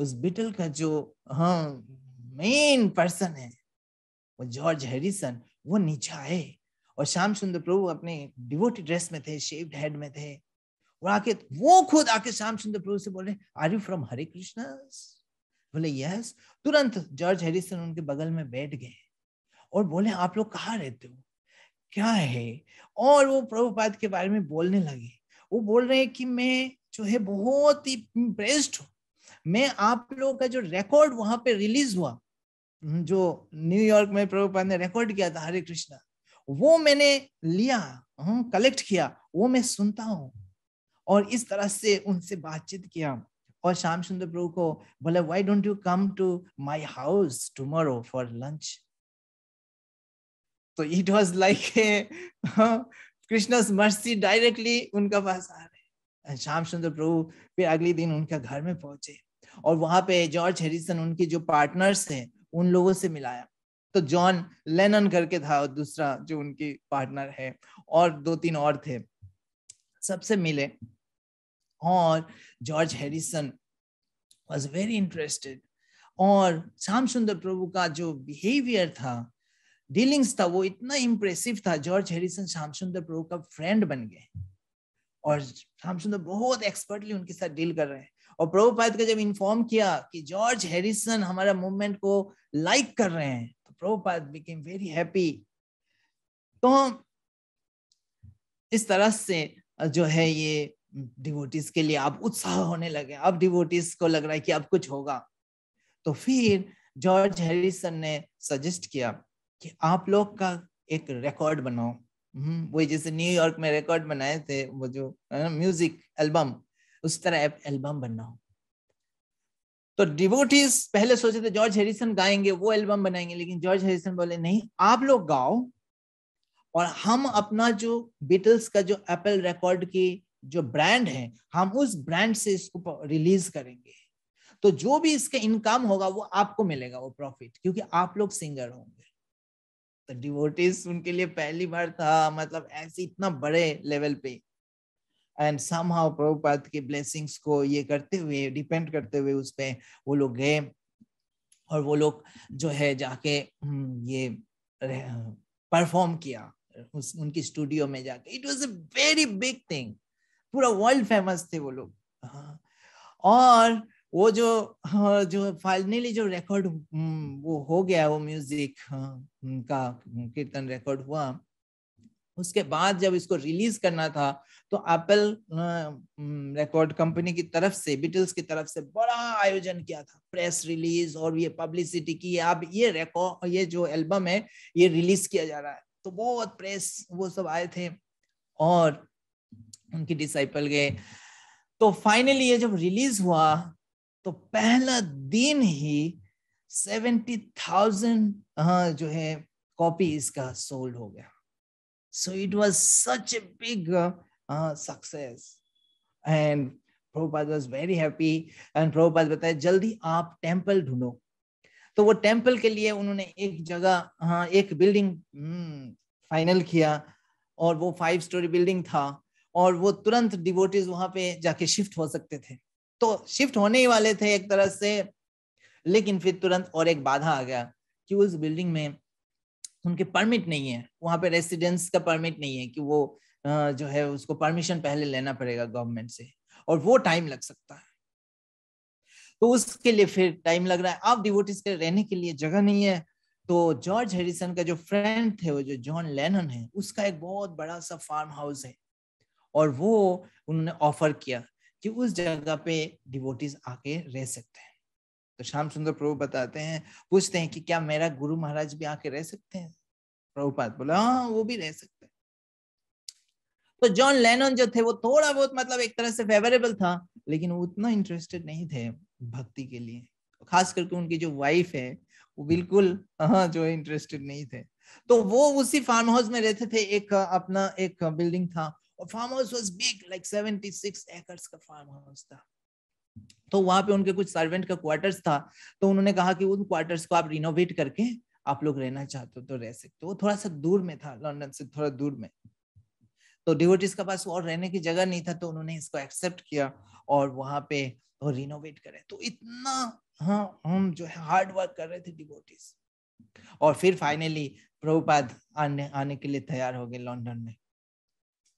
उस बिटल का जो हाँ मेन पर्सन है वो जॉर्ज हैरिसन वो नीचे आए और श्याम सुंदर प्रभु अपने डिवोटी ड्रेस में थे शेव्ड हेड में थे और आके वो खुद आके श्याम सुंदर प्रभु से बोले are you from Hare Krishna बोले यस तुरंत जॉर्ज हैरिसन उनके बगल में बैठ गए और बोले आप लोग कहाँ रहते हो क्या है और वो प्रभुपाद के बारे में बोलने लगे वो बोल रहे हैं कि मैं जो है बहुत ही इम्प्रेस्ड हूँ मैं आप लोगों का जो रिकॉर्ड वहां पे रिलीज हुआ हम्म, जो न्यूयॉर्क में प्रभुपाद ने रिकॉर्ड किया था हरे कृष्णा वो मैंने लिया कलेक्ट हम्म, किया वो मैं सुनता हूँ और इस तरह से उनसे बातचीत किया और श्याम सुंदर प्रभु को बोले why don't you come to my house tomorrow for lunch तो it was like Krishna's mercy directly उनका पास आ श्याम सुंदर प्रभु फिर अगले दिन उनके घर में पहुंचे और वहां पे जॉर्ज हेरिसन उनके जो पार्टनर्स हैं उन लोगों से मिलाया तो जॉन लेनन करके था दूसरा जो उनके पार्टनर है और दो तीन और थे सबसे मिले और George Harrison was very interested और श्याम सुंदर प्रभु का जो बिहेवियर था डीलिंग्स था वो इतना इम्प्रेसिव था जॉर्ज हेरिसन श्याम सुंदर प्रभु का फ्रेंड बन गए और राम सुंदर तो बहुत एक्सपर्टली उनके साथ डील कर रहे हैं और प्रभुपाद का जब इन्फॉर्म किया कि जॉर्ज हैरिसन हमारा मूवमेंट को लाइक कर रहे हैं तो प्रभुपाद बिकेम वेरी हैप्पी तो इस तरह से जो है ये डिवोटिस के लिए आप उत्साह होने लगे अब डिवोटिस को लग रहा है कि अब कुछ होगा तो फिर जॉर्ज हैरिसन ने सजेस्ट किया कि आप लोग का एक रिकॉर्ड बनाओ वही जैसे न्यूयॉर्क में रिकॉर्ड बनाए थे वो जो म्यूजिक एल्बम उस तरह एल्बम बनना हो तो डिवोटीज पहले सोचे थे जॉर्ज हेरिसन गाएंगे वो एल्बम बनाएंगे लेकिन जॉर्ज हेरिसन बोले नहीं आप लोग गाओ और हम अपना जो बीटल्स का जो एप्पल रिकॉर्ड की जो ब्रांड है हम उस ब्रांड से इसको रिलीज करेंगे तो जो भी इसका इनकम होगा वो आपको मिलेगा वो प्रॉफिट क्योंकि आप लोग सिंगर होंगे तो डिवोटीज उनके लिए पहली बार था मतलब ऐसे इतना बड़े लेवल पे एंड सम हाउ प्रभुपाद के ब्लेसिंग्स को ये करते हुए डिपेंड करते हुए उस पर वो लोग गए और वो लोग जो है जाके हम्म, ये परफॉर्म किया उस उनकी स्टूडियो में जाके it was a very big thing पूरा वर्ल्ड फेमस थे वो लोग हाँ। और वो जो हाँ, जो फाइनली जो रिकॉर्ड हम्म, वो हो गया वो म्यूजिक हाँ, का कीर्तन रिकॉर्ड हुआ उसके बाद जब इसको रिलीज करना था तो एप्पल रिकॉर्ड कंपनी की तरफ से बिटल्स की तरफ से बड़ा आयोजन किया था प्रेस रिलीज और ये पब्लिसिटी की अब ये रिकॉर्ड ये जो एल्बम है ये रिलीज किया जा रहा है तो बहुत प्रेस वो सब आए थे और उनकी डिसाइपल गए तो फाइनली ये जब रिलीज हुआ तो पहला दिन ही सेवेंटी थाउजेंड हाँ, जो है कॉपी इसका सोल्ड हो गया so it was such a big success and Prabhupada was very happy and Prabhupada बताया जल्दी आप टेम्पल ढूंढो तो वो टेम्पल के लिए उन्होंने एक जगह हाँ एक बिल्डिंग हम्म, फाइनल किया और वो फाइव स्टोरी बिल्डिंग था और वो तुरंत डिवोटीज वहां पे जाके शिफ्ट हो सकते थे तो शिफ्ट होने ही वाले थे एक तरह से लेकिन फिर तुरंत और एक बाधा आ गया कि उस बिल्डिंग में उनके परमिट नहीं है वहां पे रेसिडेंस का परमिट नहीं है कि वो जो है उसको परमिशन पहले लेना पड़ेगा गवर्नमेंट से और वो टाइम लग सकता है तो उसके लिए फिर टाइम लग रहा है आप डिवोटिस के रहने के लिए जगह नहीं है तो जॉर्ज हैरिसन का जो फ्रेंड थे वो जो जॉन लेनन है उसका एक बहुत बड़ा सा फार्म हाउस है और वो उन्होंने ऑफर किया कि उस जगह पे डिवोटीज आके रह सकते हैं तो श्याम सुंदर प्रभु बताते हैं पूछते हैं कि क्या मेरा गुरु महाराज भी आके रह सकते हैं प्रभुपाद बोले हाँ वो भी रह सकते हैं तो जॉन लेनन जो थे वो थोड़ा बहुत मतलब एक तरह से फेवरेबल था लेकिन वो उतना इंटरेस्टेड नहीं थे भक्ति के लिए खास करके उनकी जो वाइफ है वो बिल्कुल हाँ जो इंटरेस्टेड नहीं थे तो वो उसी फार्म हाउस में रहते थे एक अपना एक बिल्डिंग था और farm house was big like seventy six acres का फार्म हाउस था तो वहां पे उनके कुछ सर्वेंट का क्वार्टर्स था तो उन्होंने कहा कि उन क्वार्टर्स को आप रिनोवेट करके आप लोग रहना चाहते हो तो रह सकते हो वो थोड़ा सा दूर में था लंदन से थोड़ा दूर में तो डिवोटिस के पास और रहने की जगह नहीं था तो उन्होंने इसको एक्सेप्ट किया और वहां पे वो रिनोवेट करे तो इतना हाँ हम जो है हार्ड वर्क कर रहे थे डिवोटिस और फिर फाइनली प्रभुपाद आने आने के लिए तैयार हो गए लंदन में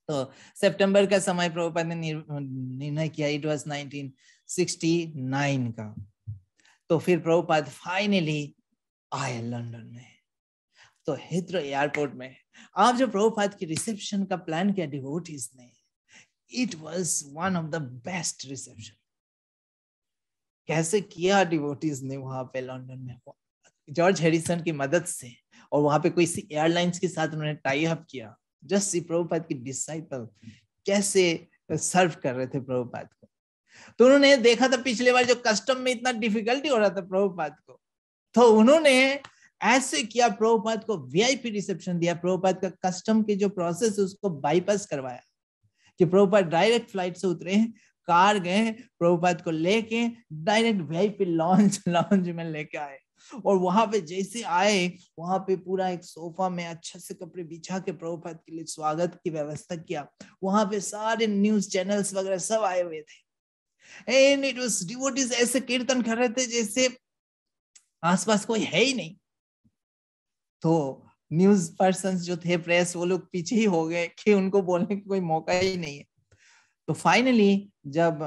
तो सितंबर का समय प्रभुपाद ने निर्णय किया इट वाज 1969 का तो फिर प्रभुपाद फाइनली आए लंदन में तो हिथ्रो एयरपोर्ट में आप जो प्रभुपाद की रिसेप्शन का प्लान किया डिवोटीज ने it was one of the best reception कैसे किया डिवोटीज ने वहां पे लंदन में जॉर्ज हैरिसन की मदद से और वहां पे कोई सी एयरलाइंस के साथ उन्होंने टाई अप किया जस्ट सी प्रभुपाद की डिसाइपल कैसे सर्व कर रहे थे प्रभुपाद को तो उन्होंने देखा था पिछले बार जो कस्टम में इतना डिफिकल्टी हो रहा था प्रभुपाद को तो उन्होंने ऐसे किया प्रभुपाद को वीआईपी रिसेप्शन दिया प्रभुपाद का कस्टम के जो प्रोसेस है उसको बाईपास करवाया कि प्रभुपाद डायरेक्ट फ्लाइट से उतरे कार गए प्रभुपाद को लेके डायरेक्ट वीआईपी लॉन्च लॉन्च में लेके आए और वहां पे जैसे आए वहां पे पूरा एक सोफा में अच्छे से कपड़े बिछा के प्रभुपाद के लिए स्वागत की व्यवस्था किया वहां पे सारे न्यूज चैनल्स वगैरह सब आए हुए थे एंड इट वाज डिवोटीज ऐसे कीर्तन कर रहे थे जैसे आसपास कोई है ही नहीं तो न्यूज पर्सन जो थे प्रेस वो लोग पीछे ही हो गए कि उनको बोलने का कोई मौका ही नहीं है तो फाइनली जब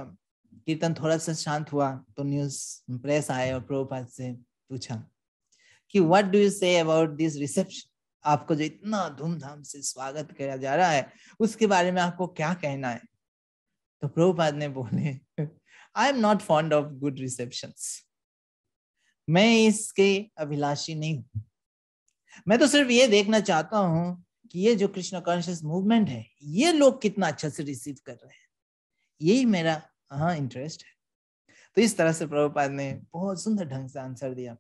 कीर्तन थोड़ा सा शांत हुआ तो न्यूज प्रेस आए और प्रभुपाद से पूछा कि what do you say about this reception आपको जो इतना धूमधाम से स्वागत किया जा रहा है उसके बारे में आपको क्या कहना है तो प्रभुपाद ने बोले I am not fond of good reception मैं इसके अभिलाषी नहीं हूं मैं तो सिर्फ ये देखना चाहता हूं कि ये जो कृष्ण कॉन्शियस मूवमेंट है ये लोग कितना अच्छा से रिसीव कर रहे हैं यही मेरा हाँ इंटरेस्ट है तो इस तरह से प्रभुपाद ने बहुत सुंदर ढंग से आंसर दिया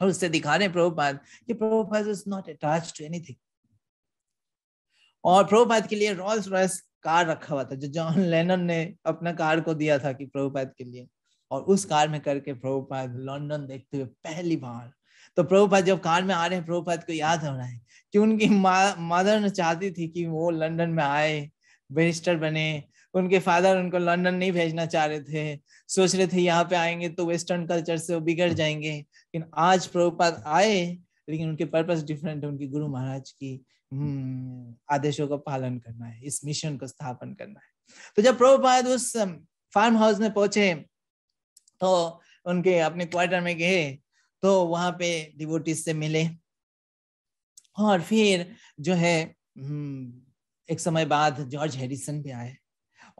और उससे दिखा रहे प्रभुपाद कि Prabhupada is not attach to anything और प्रभुपाद के लिए रॉयल्स रॉयस कार रखा हुआ था जो जॉन लेनन ने अपना कार को दिया था कि प्रभुपाद के लिए और उस कार में करके प्रभुपाद लंदन देखते हुए पहली बार तो प्रभुपाद जब कार में आ रहे हैं प्रभुपाद को याद हो रहा है कि उनकी मा, मदर ने चाहती थी कि वो लंदन में आए बैरिस्टर बने उनके फादर उनको लंदन नहीं भेजना चाह रहे थे सोच रहे थे यहाँ पे आएंगे तो वेस्टर्न कल्चर से वो बिगड़ जाएंगे लेकिन आज प्रभुपाद आए लेकिन उनके पर्पस डिफरेंट है उनके गुरु महाराज की हम्म, आदेशों का पालन करना है इस मिशन को स्थापन करना है तो जब प्रभुपाद उस फार्म um, हाउस में पहुंचे तो उनके अपने क्वार्टर में गए तो वहां पे डिवोटिस से मिले और फिर जो है हम्म, एक समय बाद जॉर्ज हैरिसन भी आए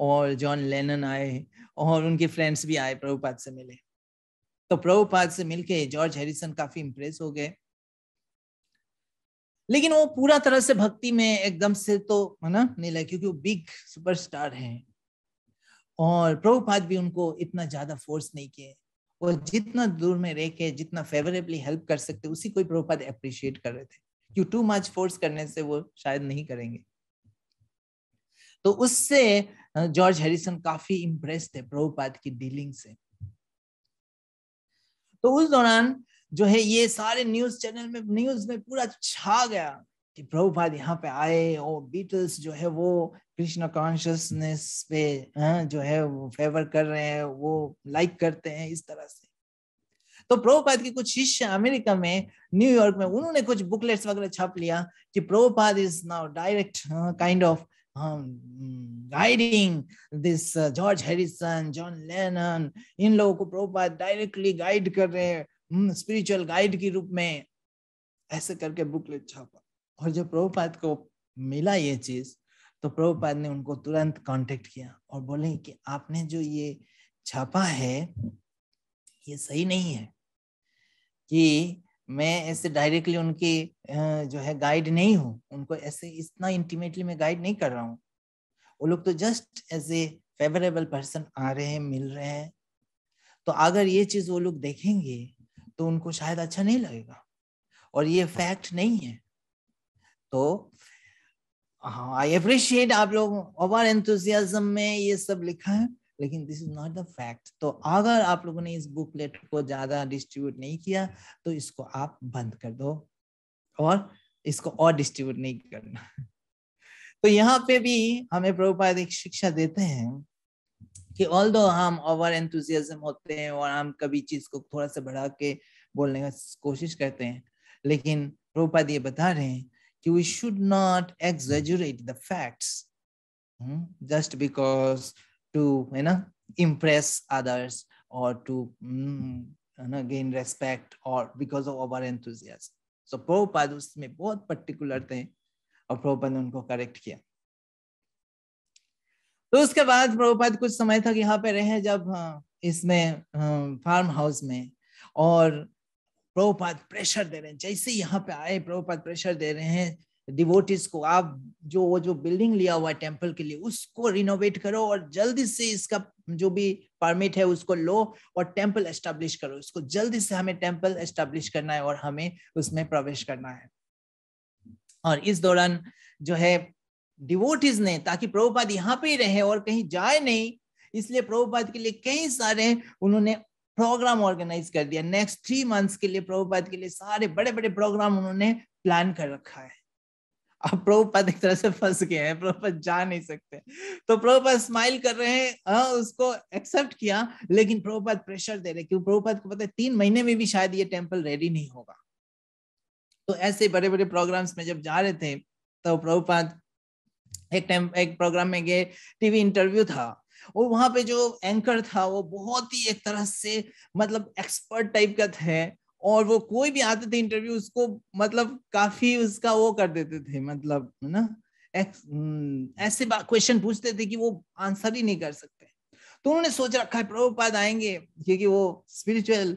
और जॉन लेनन आए और उनके फ्रेंड्स भी आए प्रभुपाद से मिले तो प्रभुपाद से मिलके जॉर्ज हैरिसन काफी इम्प्रेस हो गए लेकिन वो पूरा तरह से भक्ति में एकदम से तो है ना नहीं लगे क्योंकि वो बिग सुपरस्टार हैं और प्रभुपाद भी उनको इतना ज्यादा फोर्स नहीं किए वो जितना दूर में रह के जितना फेवरेबली हेल्प कर सकते उसी को प्रभुपाद अप्रिशिएट कर रहे थे क्यों टू मच फोर्स करने से वो शायद नहीं करेंगे तो उससे जॉर्ज हैरिसन काफी इम्प्रेस थे प्रभुपाद की डीलिंग से तो उस दौरान जो है ये सारे न्यूज चैनल में न्यूज में पूरा छा गया कि प्रभुपाद यहाँ पे आए और बीटल्स जो है वो कृष्ण कॉन्शियसनेस पे जो है वो फेवर कर रहे हैं वो लाइक करते हैं इस तरह से तो प्रभुपाद के कुछ शिष्य अमेरिका में न्यूयॉर्क में उन्होंने कुछ बुकलेट्स वगैरह छाप लिया कि Prabhupada is now direct kind of Um, this uh, George Harrison, John Lennon, इन लोगों को प्रभुपाद डायरेक्टली गाइड कर रहे हैं स्पिरिचुअल गाइड के रूप में ऐसे करके बुकलेट छापा और जब प्रभुपाद को मिला ये चीज तो प्रभुपाद ने उनको तुरंत कांटेक्ट किया और बोले कि आपने जो ये छापा है ये सही नहीं है कि मैं ऐसे डायरेक्टली उनके जो है गाइड नहीं हूँ उनको ऐसे इतना इंटीमेटली मैं गाइड नहीं कर रहा हूँ वो लोग तो just as a favourable person आ रहे हैं मिल रहे हैं तो अगर ये चीज वो लोग देखेंगे तो उनको शायद अच्छा नहीं लगेगा और ये फैक्ट नहीं है तो हाँ आई अप्रिशिएट आप लोग ओवर एंथम में ये सब लिखा है लेकिन this is not the fact तो अगर आप लोगों ने इस बुकलेट को ज्यादा डिस्ट्रीब्यूट नहीं किया तो इसको आप बंद कर दो और इसको और डिस्ट्रीब्यूट नहीं करना तो यहाँ पे भी हमें प्रभुपाद एक शिक्षा देते हैं कि ऑल दो हम ओवर एंथम होते हैं और हम कभी चीज को थोड़ा सा बढ़ा के बोलने का कोशिश करते हैं लेकिन प्रभुपाद ये बता रहे हैं कि we should not exaggerate the facts just because to you know impress others or to mm, you know, gain respect or because of over enthusiasm so Prabhupada उसमें बहुत पर्टिकुलर थे और प्रभुपाद ने उनको करेक्ट किया तो उसके बाद प्रभुपाद कुछ समय तक यहाँ पे रहे जब हाँ, इसमें फार्म हाउस में और प्रभुपाद प्रेशर दे रहे हैं जैसे यहाँ पे आए प्रभुपाद प्रेशर दे रहे हैं डिवोटिस को आप जो वो जो बिल्डिंग लिया हुआ है टेम्पल के लिए उसको रिनोवेट करो और जल्दी से इसका जो भी परमिट है उसको लो और टेम्पल एस्टेब्लिश करो उसको जल्दी से हमें टेम्पल एस्टेब्लिश करना है और हमें उसमें प्रवेश करना है और इस दौरान जो है डिवोटिस ने ताकि प्रभुपाद यहाँ पे ही रहे और कहीं जाए नहीं इसलिए प्रभुपाद के लिए कई सारे उन्होंने प्रोग्राम ऑर्गेनाइज कर दिया नेक्स्ट थ्री मंथ्स के लिए प्रभुपाद के लिए सारे बड़े बड़े प्रोग्राम उन्होंने प्लान कर रखा है अब प्रभुपद एक तरह से फंस गए हैं प्रभुपद जा नहीं सकते तो प्रभुपद स्माइल कर रहे हैं आ, हाँ, उसको एक्सेप्ट किया लेकिन प्रभुपद प्रेशर दे रहे क्योंकि प्रभुपद को पता है तीन महीने में भी शायद ये टेम्पल रेडी नहीं होगा तो ऐसे बड़े बड़े प्रोग्राम्स में जब जा रहे थे तो प्रभुपद एक टाइम एक प्रोग्राम में गए टीवी इंटरव्यू था और वहां पे जो एंकर था वो बहुत ही एक तरह से मतलब एक्सपर्ट टाइप का थे और वो कोई भी आते थे इंटरव्यू उसको मतलब काफी उसका वो कर देते थे मतलब है ना हम्म, ऐसे क्वेश्चन पूछते थे कि वो आंसर ही नहीं कर सकते तो उन्होंने सोच रखा है प्रभुपाद आएंगे क्योंकि वो स्पिरिचुअल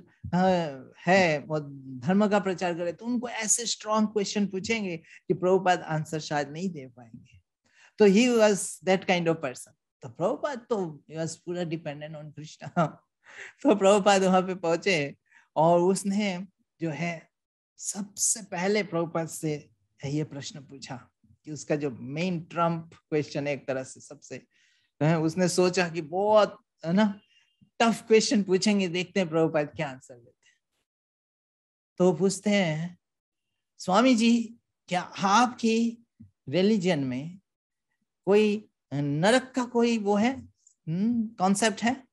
है और धर्म का प्रचार करे तो उनको ऐसे स्ट्रॉन्ग क्वेश्चन पूछेंगे कि प्रभुपाद आंसर शायद नहीं दे पाएंगे तो he was that kind of person तो प्रभुपाद तो वॉज पूरा डिपेंडेंट ऑन कृष्णा तो प्रभुपाद वहां पे पहुंचे और उसने जो है सबसे पहले प्रभुपद से ये प्रश्न पूछा कि उसका जो मेन ट्रम्प क्वेश्चन है एक तरह से सबसे उसने सोचा कि बहुत है ना टफ क्वेश्चन पूछेंगे देखते हैं प्रभुपाद क्या आंसर देते हैं तो पूछते हैं स्वामी जी क्या आपकी रिलीजन में कोई नरक का कोई वो है कॉन्सेप्ट हम्म, है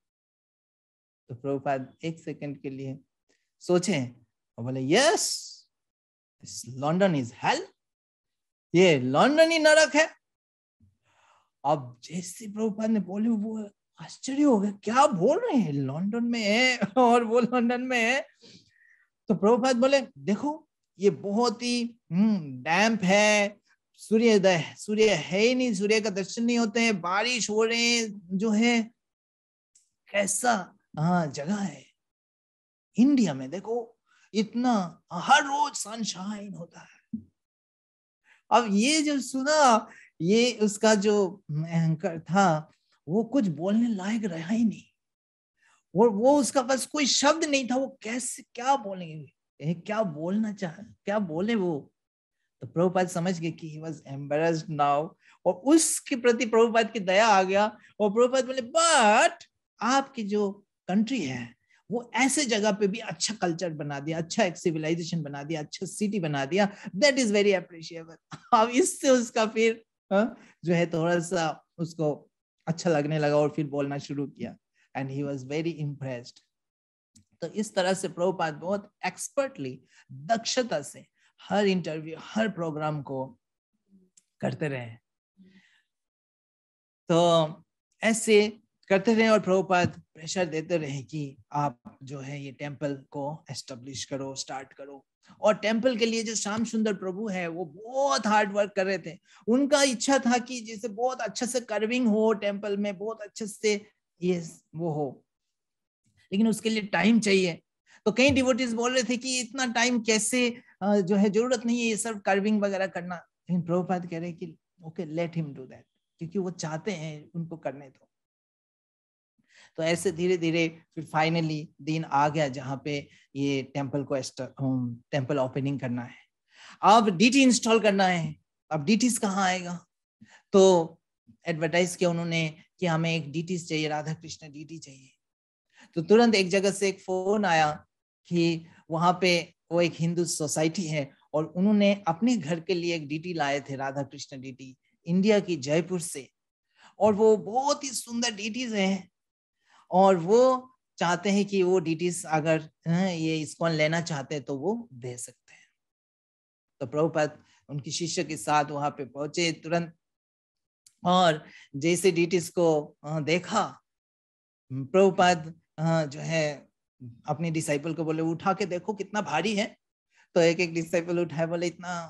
तो प्रभुपाद एक सेकंड के लिए सोचे और बोले यस लंडन इज हेल ये लंडन ही नरक है अब जैसे प्रभुपाद ने बोले वो आश्चर्य हो गया क्या बोल रहे हैं लंडन में है और वो लंडन में है तो प्रभुपाद बोले देखो ये बहुत ही डैम्प हम्म, है सूर्योदय सूर्य है ही नहीं सूर्य का दर्शन नहीं होते हैं बारिश हो रहे हैं जो है कैसा हाँ जगह है इंडिया में देखो इतना हर रोज सनशाइन होता है अब ये जो सुना ये उसका जो एंकर था वो कुछ बोलने लायक रहा ही नहीं वो वो उसका बस कोई शब्द नहीं था वो कैसे क्या बोलेंगे क्या बोलना चाह क्या बोले वो तो प्रभुपाद समझ गए कि ही वॉज एम्बेरस्ड नाउ और उसके प्रति प्रभुपाद की दया आ गया और प्रभुपाद बोले बट आपकी जो कंट्री है वो ऐसे जगह पे भी अच्छा कल्चर बना दिया अच्छा एक सिविलाइजेशन बना दिया अच्छा सिटी बना दिया दैट इज वेरी अप्रिशिएबल अब इससे उसका फिर हाँ, जो है थोड़ा सा उसको अच्छा लगने लगा और फिर बोलना शुरू किया and he was very impressed तो इस तरह से प्रभुपाद बहुत एक्सपर्टली दक्षता से हर इंटरव्यू हर प्रोग्राम को करते रहे तो ऐसे करते रहे और प्रभुपाद प्रेशर देते रहे कि आप जो है ये टेम्पल को एस्टेब्लिश करो स्टार्ट करो और टेम्पल के लिए जो श्याम सुंदर प्रभु है वो बहुत हार्ड वर्क कर रहे थे उनका इच्छा था कि जैसे बहुत अच्छे से कर्विंग हो टेम्पल में बहुत अच्छे से ये वो हो लेकिन उसके लिए टाइम चाहिए तो कई डिवोटीज बोल रहे थे कि इतना टाइम कैसे जो है जरूरत नहीं है ये सब कर्विंग वगैरह करना लेकिन प्रभुपाद कह रहे हैं कि okay let him do that क्योंकि वो चाहते हैं उनको करने दो तो। तो ऐसे धीरे धीरे फिर फाइनली दिन आ गया जहाँ पे ये टेम्पल को टेम्पल ओपनिंग um, करना है अब डीटी इंस्टॉल करना है अब डीटीस कहाँ आएगा तो एडवर्टाइज किया उन्होंने कि हमें एक डीटीस चाहिए राधा कृष्ण डीटी चाहिए तो तुरंत एक जगह से एक फोन आया कि वहां पे वो एक हिंदू सोसाइटी है और उन्होंने अपने घर के लिए एक डीटी लाए थे राधा कृष्ण डीटी इंडिया की जयपुर से और वो बहुत ही सुंदर डीटीज हैं और वो चाहते हैं कि वो डीटीस अगर ये इसकॉन लेना चाहते हैं तो वो दे सकते हैं तो प्रभुपद उनकी शिष्य के साथ वहां पे पहुंचे तुरंत और जैसे डीटीस को देखा प्रभुपद जो है अपने डिसाइपल को बोले उठा के देखो कितना भारी है तो एक एक डिसाइपल उठाए बोले इतना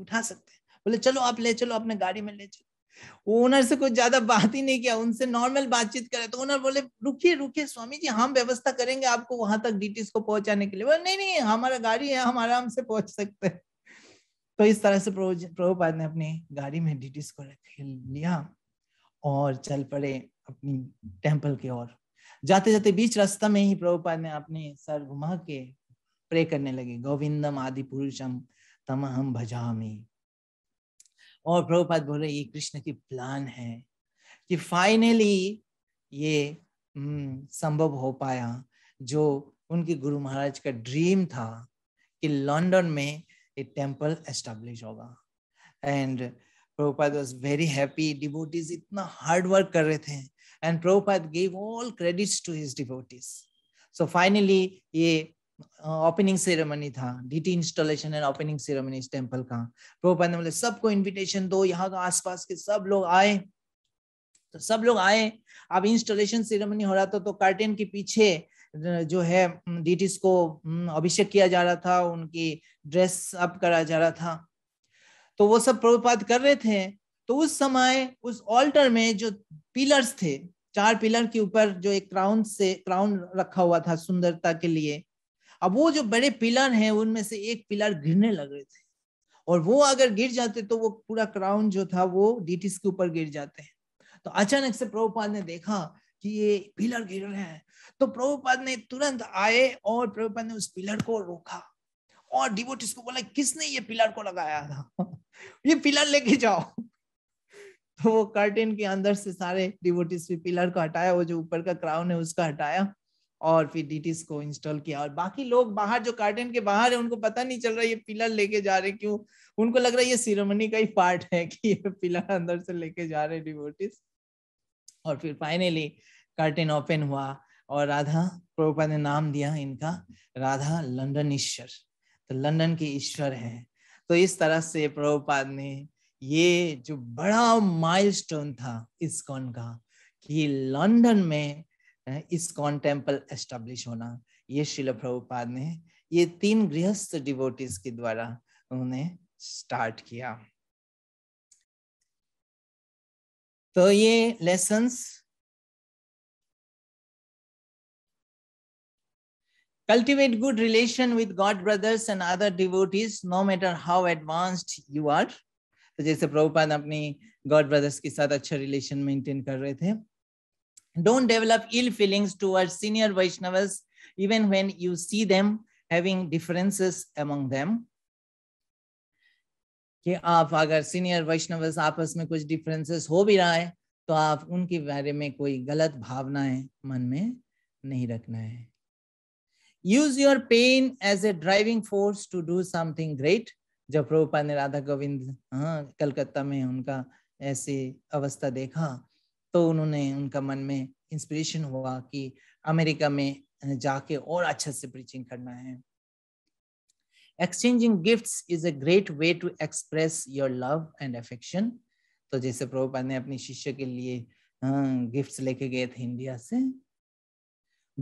उठा सकते हैं बोले चलो आप ले चलो अपने गाड़ी में ले चलो ओनर से कुछ ज्यादा बात ही नहीं किया उनसे नॉर्मल बातचीत करे तो ओनर बोले रुकिए रुकिए स्वामी जी हम व्यवस्था करेंगे आपको वहां तक डीटीस को पहुंचाने के लिए बोले नहीं नहीं हमारा गाड़ी है हम आराम से पहुंच सकते हैं तो इस तरह से प्रभुपाद ने अपनी गाड़ी में डीटीस को रख लिया और चल पड़े अपनी टेम्पल की ओर जाते जाते बीच रास्ता में ही प्रभुपाद ने अपने सर घुमा के प्रे करने लगे गोविंदम आदि पुरुषम तमहम भजामी और प्रभुपाद बोल रहे ये कृष्ण की प्लान है कि फाइनली ये हम्म, संभव हो पाया जो उनके गुरु महाराज का ड्रीम था कि लंदन में ये टेम्पल एस्टेब्लिश होगा and Prabhupada was very happy devotees इतना हार्ड वर्क कर रहे थे and Prabhupada gave all credits to his devotees so finally ये ओपनिंग सेरेमनी था deity installation and opening ceremony इस टेम्पल का प्रभुपाद ने बोले सबको इनविटेशन दो यहाँ का तो आसपास के सब लोग आए तो सब लोग आए अब इंस्टॉलेशन सेरेमनी हो रहा था तो कार्टेन के पीछे जो है डीटीस को अभिषेक किया जा रहा था उनकी ड्रेस अप करा जा रहा था तो वो सब प्रभुपाद कर रहे थे तो उस समय उस ऑल्टर में जो पिलर्स थे चार पिलर के ऊपर जो एक क्राउन से क्राउन रखा हुआ था सुंदरता के लिए अब वो जो बड़े पिलर हैं उनमें से एक पिलर गिरने लग रहे थे और वो अगर गिर जाते तो वो पूरा क्राउन जो था वो डीटीस के ऊपर गिर जाते हैं तो अचानक से प्रभुपाद ने देखा कि ये पिलर गिर रहे हैं तो प्रभुपाद ने तुरंत आए और प्रभुपाद ने उस पिलर को रोका और डिवोटिस को बोला किसने ये पिलर को लगाया था ये पिलर लेके जाओ तो वो कर्टेन के अंदर से सारे डिवोटिस पिलर को हटाया वो जो ऊपर का क्राउन है उसका हटाया और फिर डीटीस को इंस्टॉल किया और बाकी लोग बाहर जो कार्टन के बाहर है उनको पता नहीं चल रहा ये पिलर लेके जा रहे क्यों उनको लग रहा है ये सिरोमनी का ही पार्ट है कि ये पिलर अंदर से लेके जा रहे डिवोटिस और फिर फाइनली कर्टेन ओपन हुआ और राधा प्रभुपा ने नाम दिया इनका राधा लंडन ईश्वर तो लंडन के ईश्वर है तो इस तरह से प्रभुपाद ने ये जो बड़ा माइलस्टोन था इस कौन का कि लंदन में इस कॉन टेम्पल एस्टेब्लिश होना ये शिल प्रभुपाद ने ये तीन गृहस्थ डिवोटिस के द्वारा उन्होंने स्टार्ट किया तो ये lessons cultivate good relation with god brothers and other devotees no matter how advanced you are तो जैसे प्रभुपाद अपनी गॉड ब्रदर्स के साथ अच्छा रिलेशन मेंटेन कर रहे थे Don't develop ill feelings towards senior Vaishnavas, even when you see them having differences among them. कि आप अगर सीनियर वैष्णवस आपस में कुछ डिफरेंसेस हो भी रहा है तो आप उनके बारे में कोई गलत भावनाएं मन में नहीं रखना है use your pain as a driving force to do something great जब प्रभुपा ने राधा गोविंद हाँ कलकत्ता में उनका ऐसी अवस्था देखा तो उन्होंने उनका मन में इंस्पिरेशन हुआ कि अमेरिका में जाके और अच्छे से प्रीचिंग करना है exchanging gifts is a great way to express your love and affection तो जैसे प्रभुपाद ने अपने शिष्य के लिए गिफ्ट्स लेके गए थे इंडिया से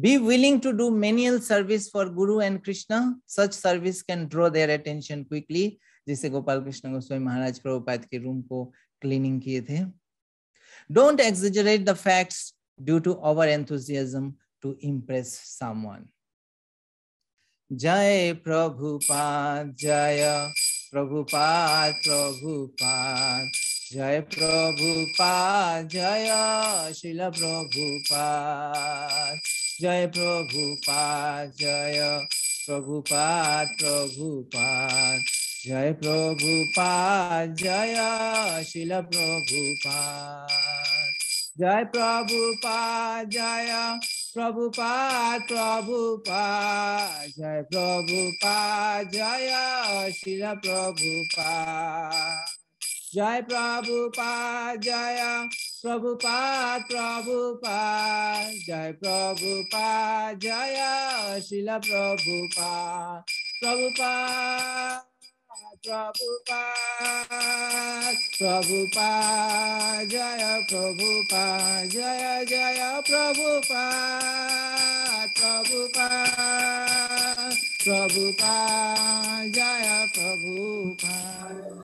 Be willing to do menial service for Guru and Krishna. Such service can draw their attention quickly. जैसे गोपाल कृष्ण गोस्वामी महाराज प्रभुपाद के रूम को क्लीनिंग किए थे Don't exaggerate the facts due to our enthusiasm to impress someone. Jai Prabhupada, Jaya Prabhupada, Prabhupada. जय प्रभुपा जय शिल प्रभुपा जय प्रभुपा जय प्रभुपा प्रभुपा जय प्रभु जय शिल प्रभु जय प्रभु जय प्रभु प्रभु जय प्रभु जय शिल प्रभु जय प्रभु जय प्रभु प्रभु जय प्रभु जय शिल प्रभु पा Prabhupada, Prabhupada, Jaya Prabhupada, Jaya Jaya Prabhupada, Prabhupada, Prabhupada, Jaya Prabhupada.